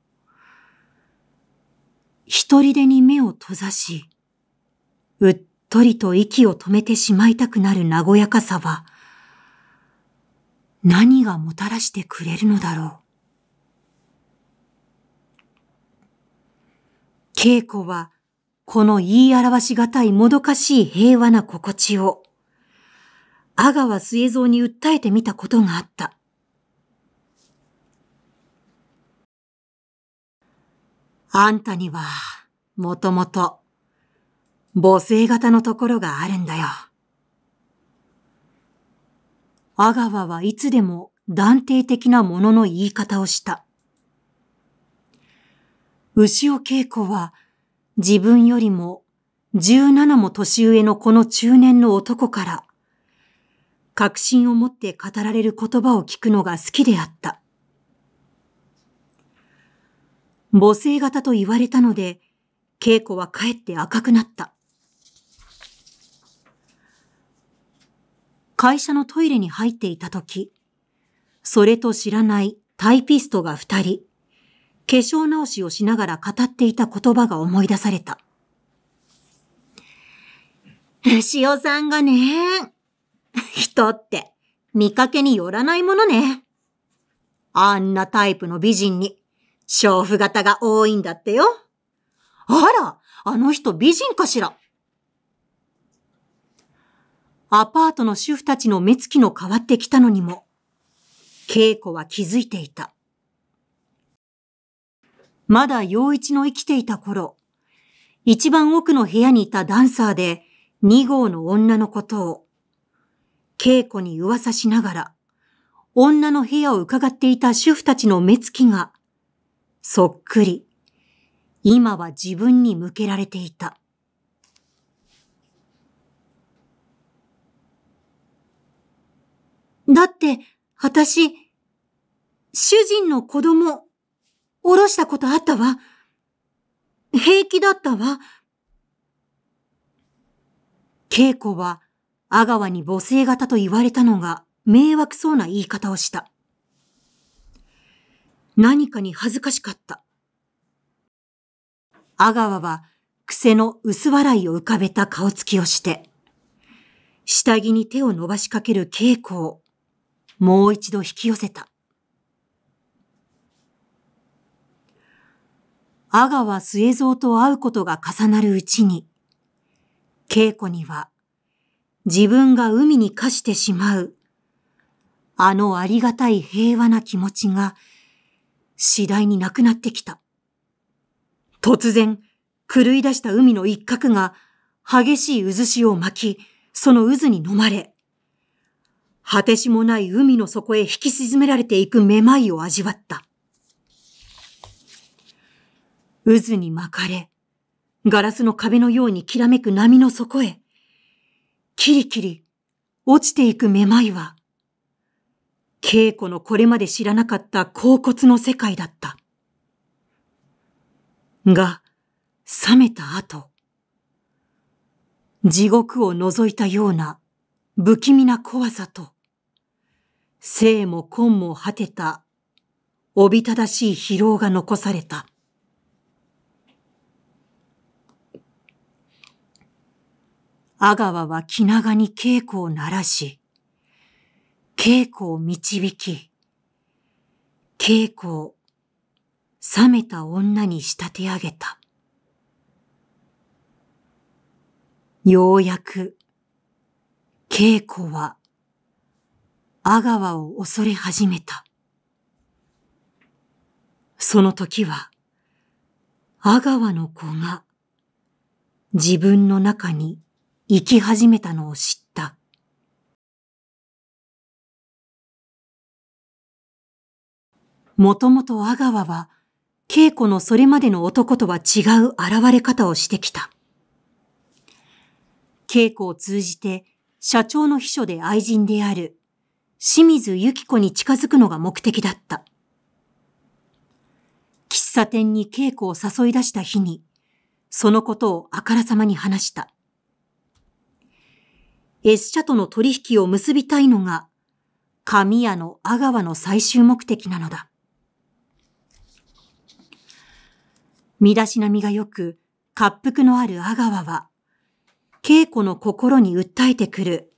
[SPEAKER 1] 一人でに目を閉ざし、うっとりと息を止めてしまいたくなる和やかさは、何がもたらしてくれるのだろう。稽古は、この言い表しがたいもどかしい平和な心地を、阿川末蔵に訴えてみたことがあった。あんたには、もともと、母性型のところがあるんだよ。阿川はいつでも断定的なものの言い方をした。牛尾恵子は自分よりも十七も年上のこの中年の男から確信を持って語られる言葉を聞くのが好きであった。母性型と言われたので、稽古はかえって赤くなった。会社のトイレに入っていた時、それと知らないタイピストが二人、化粧直しをしながら語っていた言葉が思い出された。牛尾さんがね、人って見かけによらないものね。あんなタイプの美人に、娼婦型が多いんだってよ。あら、あの人美人かしら。アパートの主婦たちの目つきの変わってきたのにも、稽古は気づいていた。まだ陽一の生きていた頃、一番奥の部屋にいたダンサーで2号の女のことを、稽古に噂しながら、女の部屋を伺っていた主婦たちの目つきが、そっくり、今は自分に向けられていた。だって、私、主人の子供、おろしたことあったわ。平気だったわ。恵子は、阿川に母性型と言われたのが、迷惑そうな言い方をした。何かに恥ずかしかった。阿川は、癖の薄笑いを浮かべた顔つきをして、下着に手を伸ばしかける稽古をもう一度引き寄せた。阿川末蔵と会うことが重なるうちに、稽古には自分が海に化してしまう、あのありがたい平和な気持ちが次第になくなってきた。突然、狂い出した海の一角が激しい渦潮を巻き、その渦に飲まれ、果てしもない海の底へ引き沈められていくめまいを味わった。渦に巻かれ、ガラスの壁のようにきらめく波の底へ、キリキリ落ちていくめまいは、稽古のこれまで知らなかった甲骨の世界だった。が、冷めた後、地獄を覗いたような不気味な怖さと、生も根も果てた、おびただしい疲労が残された。阿川は気長に稽古を鳴らし、稽古を導き、稽古を冷めた女に仕立て上げた。ようやく、稽古は阿川を恐れ始めた。その時は、阿川の子が自分の中に生き始めたのを知った。もともと阿川は、稽古のそれまでの男とは違う現れ方をしてきた。稽古を通じて社長の秘書で愛人である清水由紀子に近づくのが目的だった。喫茶店に稽古を誘い出した日に、そのことをあからさまに話した。S 社との取引を結びたいのが、神谷の阿川の最終目的なのだ。身だしなみが良く、滑覆のある阿川は、稽古の心に訴えてくる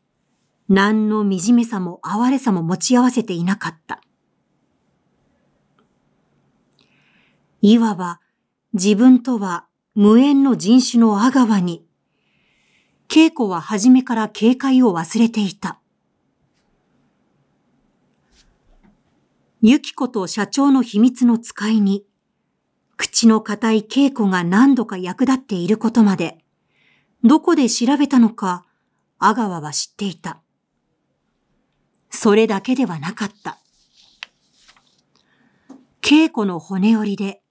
[SPEAKER 1] 何の惨めさも哀れさも持ち合わせていなかった。いわば自分とは無縁の人種の阿川に、稽古は初めから警戒を忘れていた。ゆき子と社長の秘密の使いに、口の固い稽古が何度か役立っていることまで、どこで調べたのか、阿川は知っていた。それだけではなかった。稽古の骨折りで、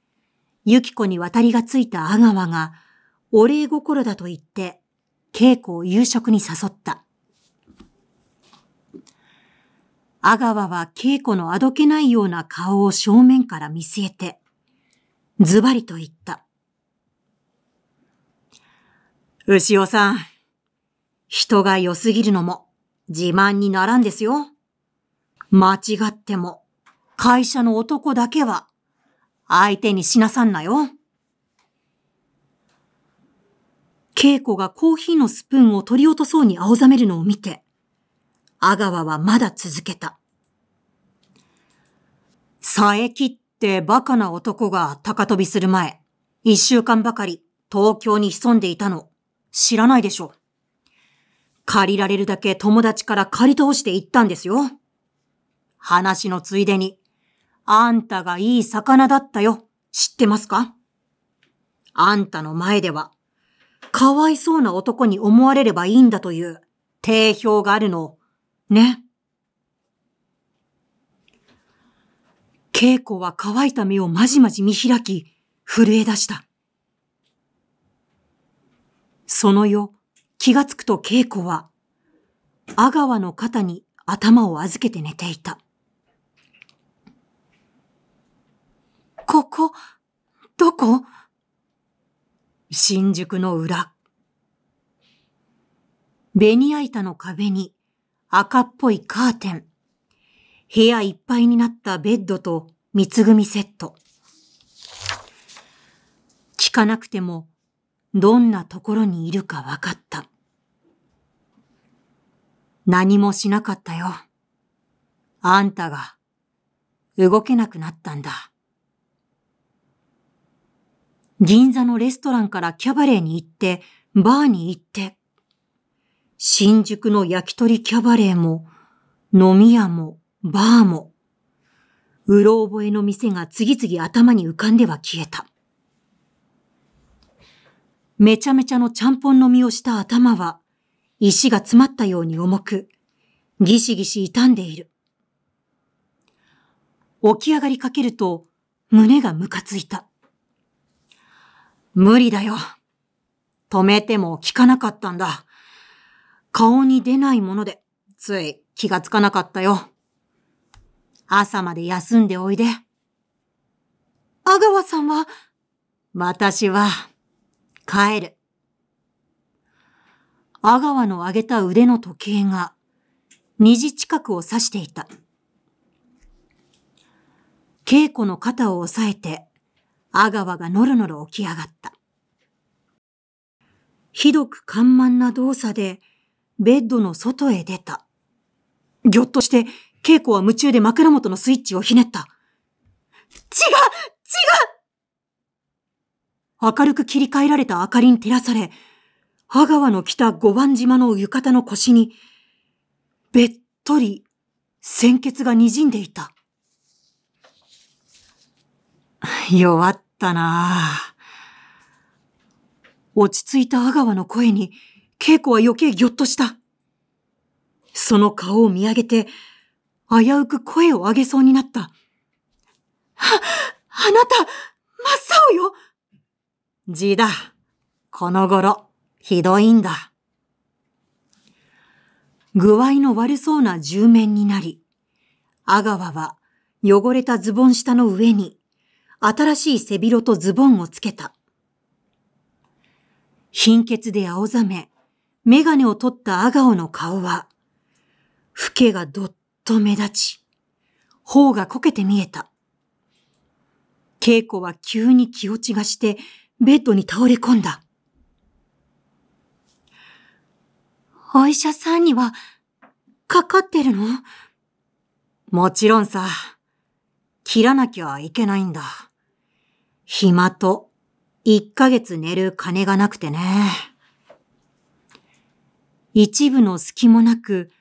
[SPEAKER 1] ゆき子に渡りがついた阿川が、お礼心だと言って、稽古を夕食に誘った。阿川は稽古のあどけないような顔を正面から見据えて、ズバリと言った。牛尾さん、人が良すぎるのも自慢にならんですよ。間違っても、会社の男だけは、相手にしなさんなよ。恵子がコーヒーのスプーンを取り落とそうに青ざめるのを見て、阿川はまだ続けた。佐伯ってバカな男が高飛びする前、一週間ばかり東京に潜んでいたの、知らないでしょ。借りられるだけ友達から借り通して行ったんですよ。話のついでに、あんたがいい魚だったよ。知ってますかあんたの前では、かわいそうな男に思われればいいんだという定評があるの、ね。稽古は乾いた目をまじまじ見開き、震え出した。その夜、気がつくと稽古は、阿川の肩に頭を預けて寝ていた。ここ、どこ新宿の裏。ベニヤ板の壁に赤っぽいカーテン。部屋いっぱいになったベッドと三つ組セット。聞かなくてもどんなところにいるか分かった。何もしなかったよ。あんたが動けなくなったんだ。銀座のレストランからキャバレーに行って、バーに行って、新宿の焼き鳥キャバレーも、飲み屋も、バーも、うろ覚えの店が次々頭に浮かんでは消えた。めちゃめちゃのちゃんぽん飲みをした頭は、石が詰まったように重く、ギシギシ傷んでいる。起き上がりかけると、胸がムカついた。無理だよ。止めても効かなかったんだ。顔に出ないもので、つい気がつかなかったよ。朝まで休んでおいで。阿川さんは私は、帰る。阿川の上げた腕の時計が、2時近くを指していた。稽古の肩を押さえて、阿川がのろのろ起き上がった。ひどく緩慢な動作で、ベッドの外へ出た。ぎょっとして、稽古は夢中で枕元のスイッチをひねった。違う違う明るく切り替えられた明かりに照らされ、阿川の北五番島の浴衣の腰に、べっとり、鮮血が滲んでいた。弱っったな落ち着いた阿川の声に、稽古は余計ぎょっとした。その顔を見上げて、危うく声を上げそうになった。は、あなた、真っ青よ字だ。この頃、ひどいんだ。具合の悪そうな住面になり、阿川は汚れたズボン下の上に新しい背広とズボンをつけた。貧血で青ざめ、メガネを取ったアガオの顔は、老けがどっと目立ち、頬がこけて見えた。稽古は急に気落ちがして、ベッドに倒れ込んだ。お医者さんには、かかってるのもちろんさ、切らなきゃいけないんだ。暇と、一ヶ月寝る金がなくてね。一部の隙もなく、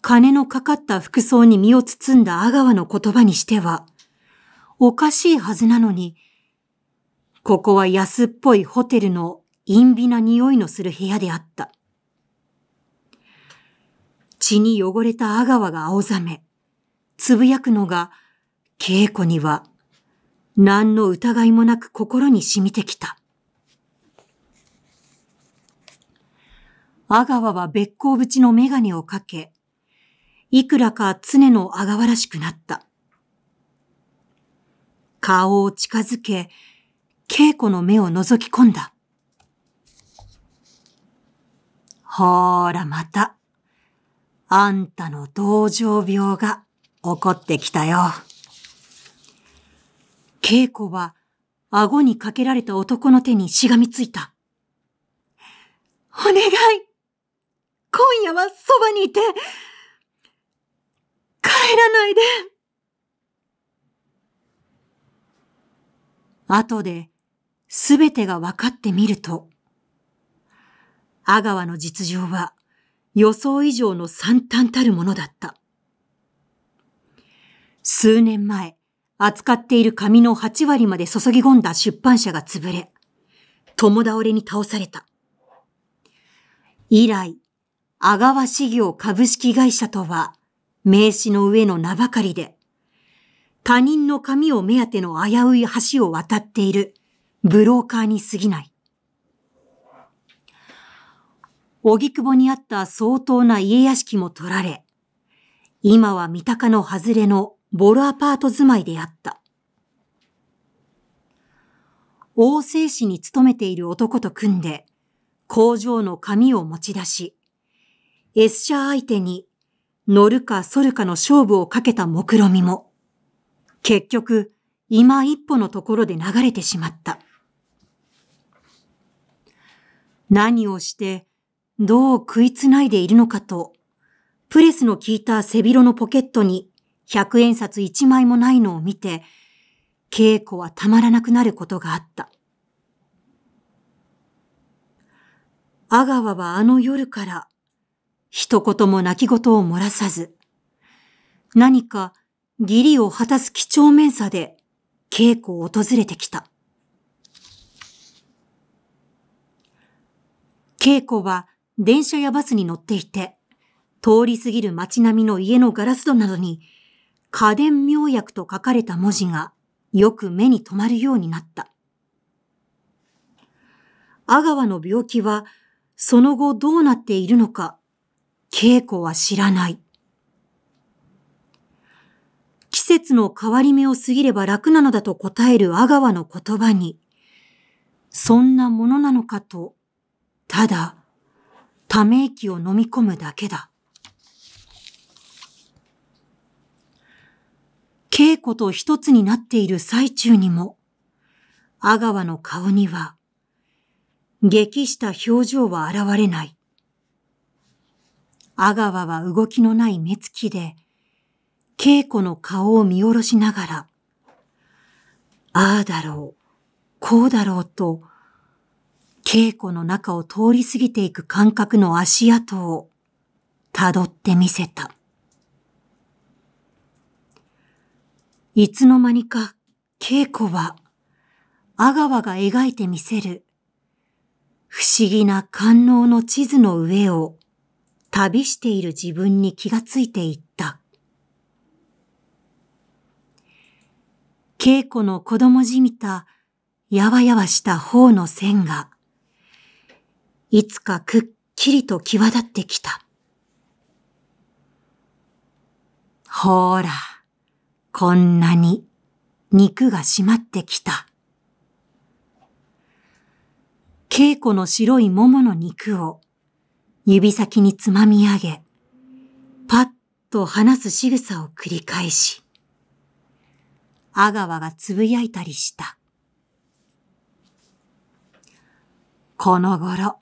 [SPEAKER 1] 金のかかった服装に身を包んだ阿川の言葉にしては、おかしいはずなのに、ここは安っぽいホテルの陰微な匂いのする部屋であった。血に汚れた阿川が青ざめ、つぶやくのが、稽古には何の疑いもなく心に染みてきた。阿川は別行縁のメガネをかけ、いくらか常の阿川らしくなった。顔を近づけ、稽古の目を覗き込んだ。ほーらまた、あんたの同情病が起こってきたよ。稽古は顎にかけられた男の手にしがみついた。お願い今夜はそばにいて帰らないで後で、すべてが分かってみると、阿川の実情は予想以上の惨憺たるものだった。数年前、扱っている紙の8割まで注ぎ込んだ出版社が潰れ、友倒れに倒された。以来、阿川資業株式会社とは、名刺の上の名ばかりで、他人の紙を目当ての危うい橋を渡っているブローカーに過ぎない。荻窪にあった相当な家屋敷も取られ、今は三鷹の外れのボロアパート住まいであった。王政市に勤めている男と組んで、工場の紙を持ち出し、S 社相手に乗るか反るかの勝負をかけた目論みも、結局、今一歩のところで流れてしまった。何をして、どう食いつないでいるのかと、プレスの効いた背広のポケットに100円札一枚もないのを見て、稽古はたまらなくなることがあった。阿川はあの夜から一言も泣き言を漏らさず、何か義理を果たす貴重面差で稽古を訪れてきた。稽古は電車やバスに乗っていて、通り過ぎる街並みの家のガラス戸などに家電妙薬と書かれた文字がよく目に留まるようになった。阿川の病気はその後どうなっているのか、稽古は知らない。季節の変わり目を過ぎれば楽なのだと答える阿川の言葉に、そんなものなのかと、ただ、ため息を飲み込むだけだ。稽古と一つになっている最中にも、阿川の顔には、激した表情は現れない。阿川は動きのない目つきで、稽古の顔を見下ろしながら、ああだろう、こうだろうと、稽古の中を通り過ぎていく感覚の足跡を、たどってみせた。いつの間にか、稽古は、阿川が描いてみせる、不思議な官能の地図の上を、旅している自分に気がついていった。稽古の子供じみた、やわやわした頬の線が、いつかくっきりと際立ってきた。ほーら。こんなに肉が締まってきた。稽古の白い桃の肉を指先につまみ上げ、パッと離す仕草を繰り返し、阿川がつぶやいたりした。この頃、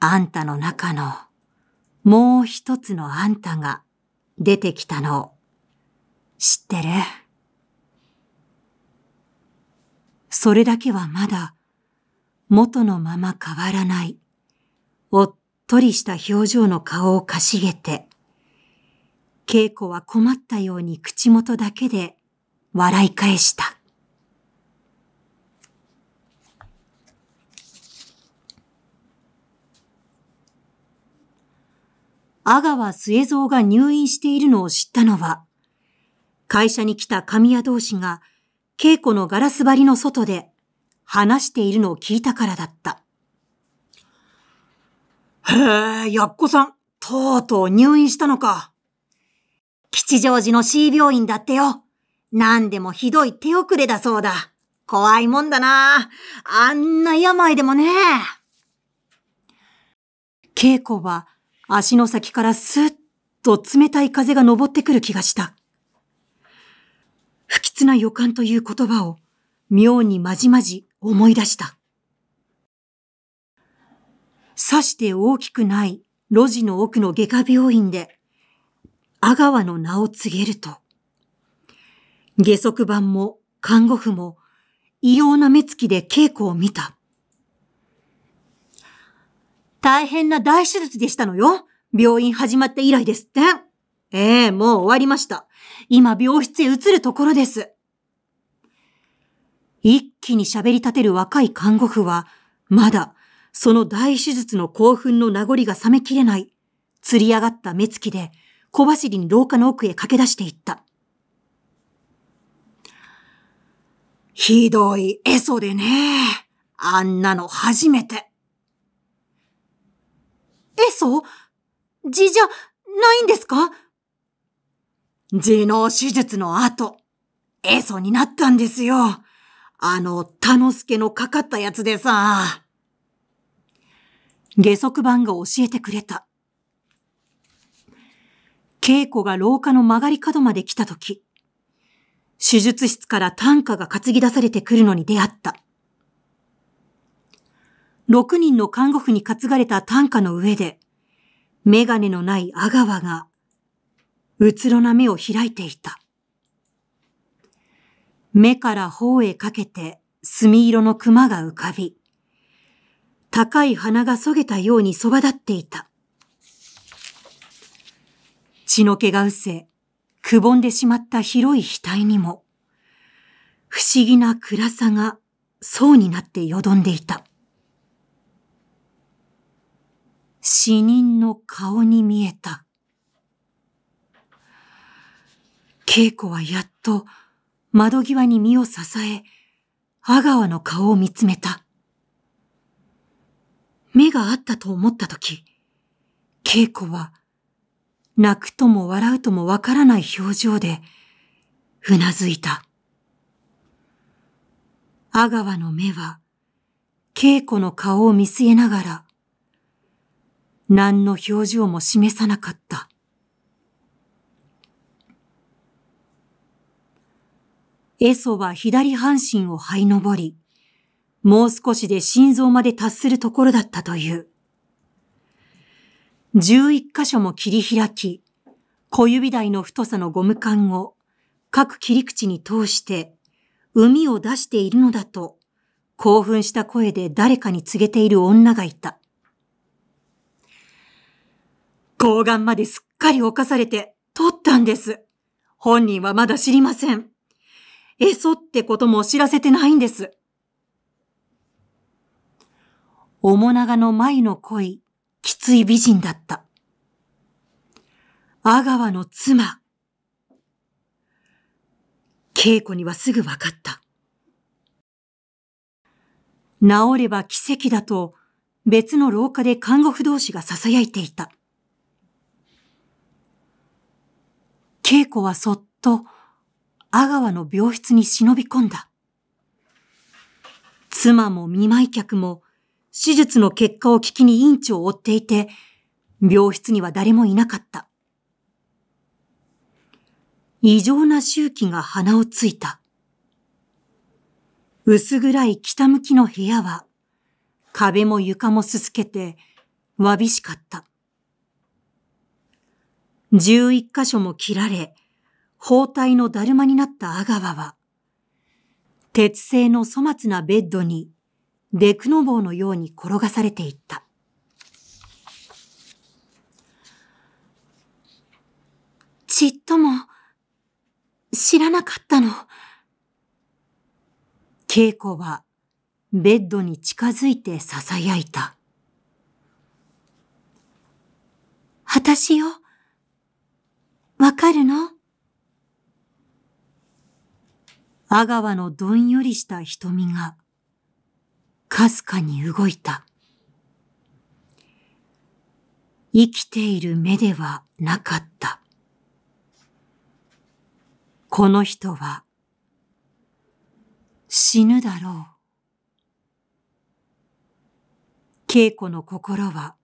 [SPEAKER 1] あんたの中のもう一つのあんたが出てきたのを知ってる。それだけはまだ元のまま変わらない、おっとりした表情の顔をかしげて、稽古は困ったように口元だけで笑い返した。阿川末蔵が入院しているのを知ったのは、会社に来た神谷同士が、稽古のガラス張りの外で話しているのを聞いたからだった。へえ、やっこさん、とうとう入院したのか。吉祥寺の C 病院だってよ。何でもひどい手遅れだそうだ。怖いもんだな。あんな病でもね。稽古は足の先からスッと冷たい風が昇ってくる気がした。不吉な予感という言葉を妙にまじまじ思い出した。さして大きくない路地の奥の外科病院で、阿川の名を告げると、下足板も看護婦も異様な目つきで稽古を見た。大変な大手術でしたのよ。病院始まって以来ですって。ええもう終わりました。今病室へ移るところです。一気に喋り立てる若い看護婦は、まだ、その大手術の興奮の名残が冷めきれない、釣り上がった目つきで、小走りに廊下の奥へ駆け出していった。ひどいエソでね。あんなの初めて。エソ字じゃないんですか自脳手術の後、エソになったんですよ。あの、タノスケのかかったやつでさ。下足版が教えてくれた。稽古が廊下の曲がり角まで来た時、手術室から短歌が担ぎ出されてくるのに出会った。六人の看護婦に担がれた短歌の上で、メガネのない阿川がうつろな目を開いていた。目から頬へかけて墨色の熊が浮かび、高い鼻がそげたようにそば立っていた。血の気がうせ、くぼんでしまった広い額にも、不思議な暗さが層になってよどんでいた。死人の顔に見えた。稽古はやっと窓際に身を支え、阿川の顔を見つめた。目があったと思ったとき、恵子は泣くとも笑うともわからない表情で、うなずいた。阿川の目は、恵子の顔を見据えながら、何の表情も示さなかった。エソは左半身を這い上り、もう少しで心臓まで達するところだったという。11箇所も切り開き、小指台の太さのゴム管を各切り口に通して海を出しているのだと興奮した声で誰かに告げている女がいた。睾丸まですっかり犯されて取ったんです。本人はまだ知りません。えそってことも知らせてないんです。おもながの舞の恋、きつい美人だった。阿川の妻。稽古にはすぐ分かった。治れば奇跡だと別の廊下で看護婦同士が囁いていた。稽古はそっと阿川の病室に忍び込んだ。妻も見舞い客も手術の結果を聞きに院長を追っていて、病室には誰もいなかった。異常な周期が鼻をついた。薄暗い北向きの部屋は、壁も床もすすけて、わびしかった。11箇所も切られ、包帯のだるまになった阿川は、鉄製の粗末なベッドに、デクノボーのように転がされていった。ちっとも、知らなかったの。稽古は、ベッドに近づいて囁いた。私よ、わかるの阿川のどんよりした瞳が、かすかに動いた。生きている目ではなかった。この人は死ぬだろう。稽古の心は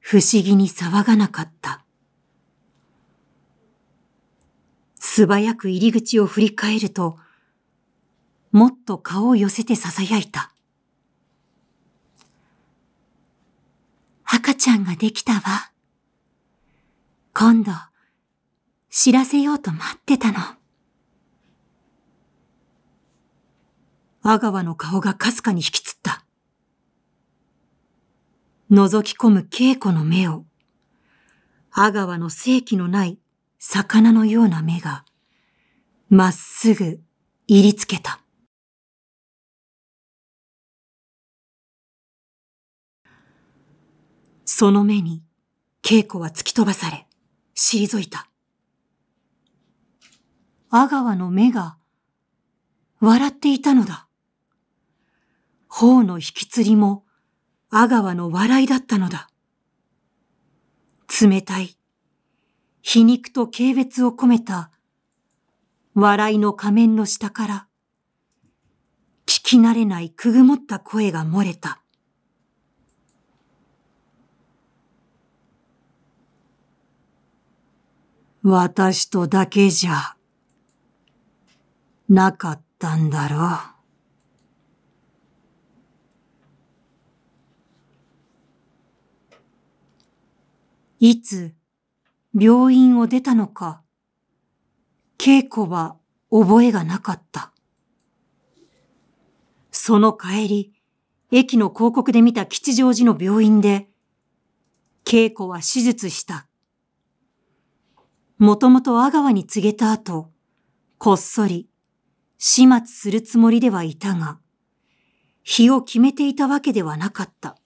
[SPEAKER 1] 不思議に騒がなかった。素早く入り口を振り返ると、もっと顔を寄せて囁いた。赤ちゃんができたわ。今度、知らせようと待ってたの。阿川の顔がかすかに引きつった。覗き込む稽古の目を、阿川の正気のない魚のような目が、まっすぐ入りつけた。その目に、稽古は突き飛ばされ、退いた。阿川の目が、笑っていたのだ。頬の引きつりも、阿川の笑いだったのだ。冷たい、皮肉と軽蔑を込めた、笑いの仮面の下から、聞き慣れないくぐもった声が漏れた。私とだけじゃ、なかったんだろう。いつ病院を出たのか、稽古は覚えがなかった。その帰り、駅の広告で見た吉祥寺の病院で、稽古は手術した。もともと阿川に告げた後、こっそり始末するつもりではいたが、日を決めていたわけではなかった。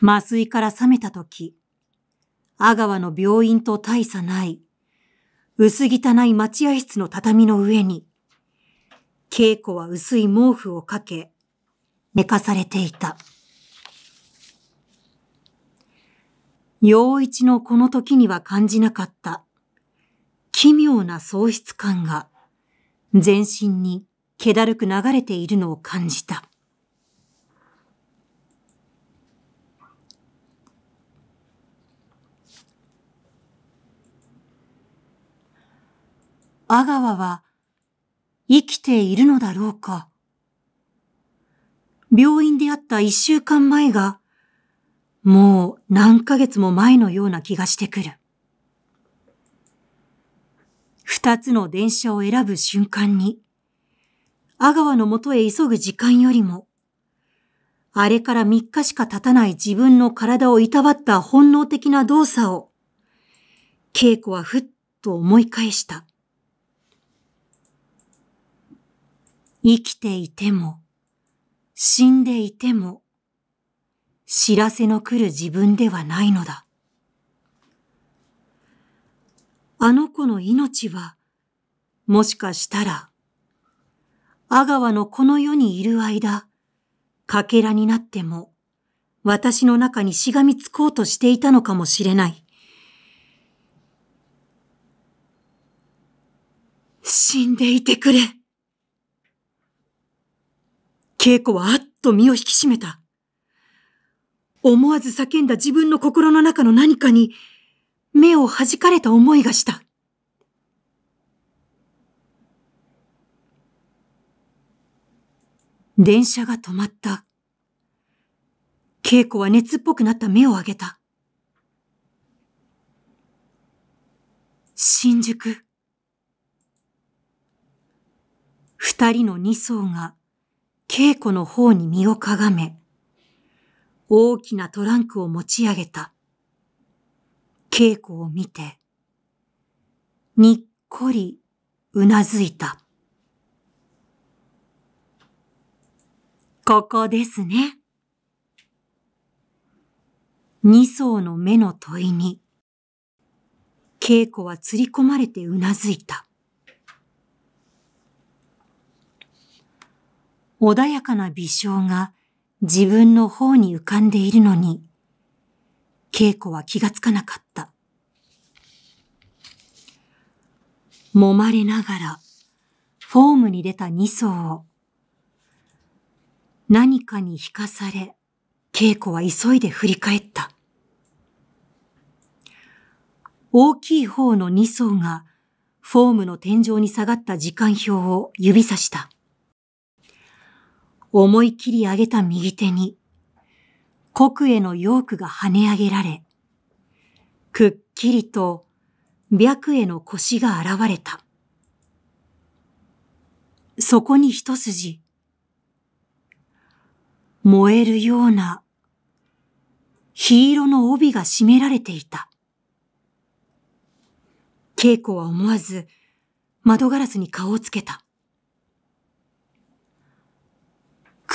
[SPEAKER 1] 麻酔から覚めた時、阿川の病院と大差ない、薄汚い待合室の畳の上に、稽古は薄い毛布をかけ、寝かされていた。陽一のこの時には感じなかった。奇妙な喪失感が全身に気だるく流れているのを感じた。阿川は生きているのだろうか。病院であった一週間前が、もう何ヶ月も前のような気がしてくる。二つの電車を選ぶ瞬間に、阿川の元へ急ぐ時間よりも、あれから三日しか経たない自分の体をいたわった本能的な動作を、稽古はふっと思い返した。生きていても、死んでいても、知らせの来る自分ではないのだ。あの子の命は、もしかしたら、阿川のこの世にいる間、欠片になっても、私の中にしがみつこうとしていたのかもしれない。死んでいてくれ。稽古はあっと身を引き締めた。思わず叫んだ自分の心の中の何かに、目を弾かれた思いがした。電車が止まった。稽古は熱っぽくなった目を上げた。新宿。二人の二層が稽古の方に身をかがめ、大きなトランクを持ち上げた。稽古を見て、にっこりうなずいた。ここですね。二層の目の問いに、稽古は釣り込まれてうなずいた。穏やかな微笑が自分の方に浮かんでいるのに、稽古は気がつかなかった。揉まれながら、フォームに出た2層を、何かに引かされ、稽古は急いで振り返った。大きい方の2層が、フォームの天井に下がった時間表を指さした。思い切り上げた右手に、国へのヨークが跳ね上げられ、くっきりと白への腰が現れた。そこに一筋、燃えるような、火色の帯が締められていた。稽古は思わず窓ガラスに顔をつけた。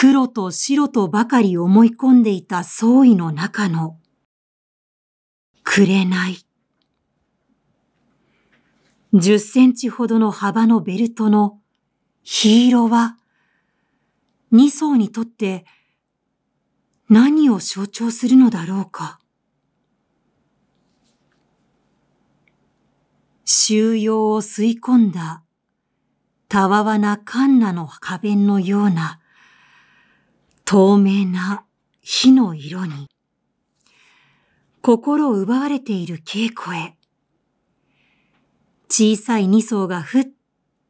[SPEAKER 1] 黒と白とばかり思い込んでいた総意の中の、くれない。十センチほどの幅のベルトの黄色は、二層にとって何を象徴するのだろうか。収容を吸い込んだたわわなカンナの花弁のような透明な火の色に、心を奪われている稽古へ、小さい二層がふっ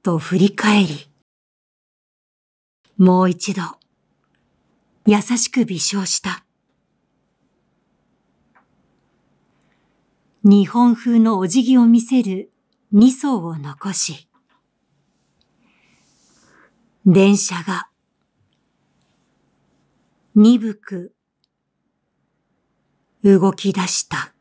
[SPEAKER 1] と振り返り、もう一度、優しく微笑した。日本風のお辞儀を見せる二層を残し、電車が鈍く動き出した。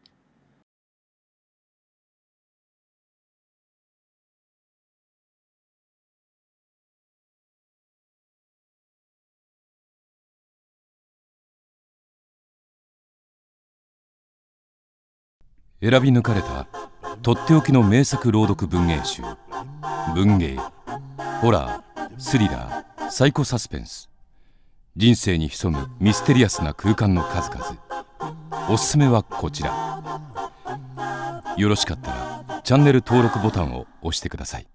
[SPEAKER 1] 選び抜かれたとっておきの名作朗読文芸集文芸ホラースリラーサイコサスペンス人生に潜むミステリアスな空間の数々おすすめはこちらよろしかったらチャンネル登録ボタンを押してください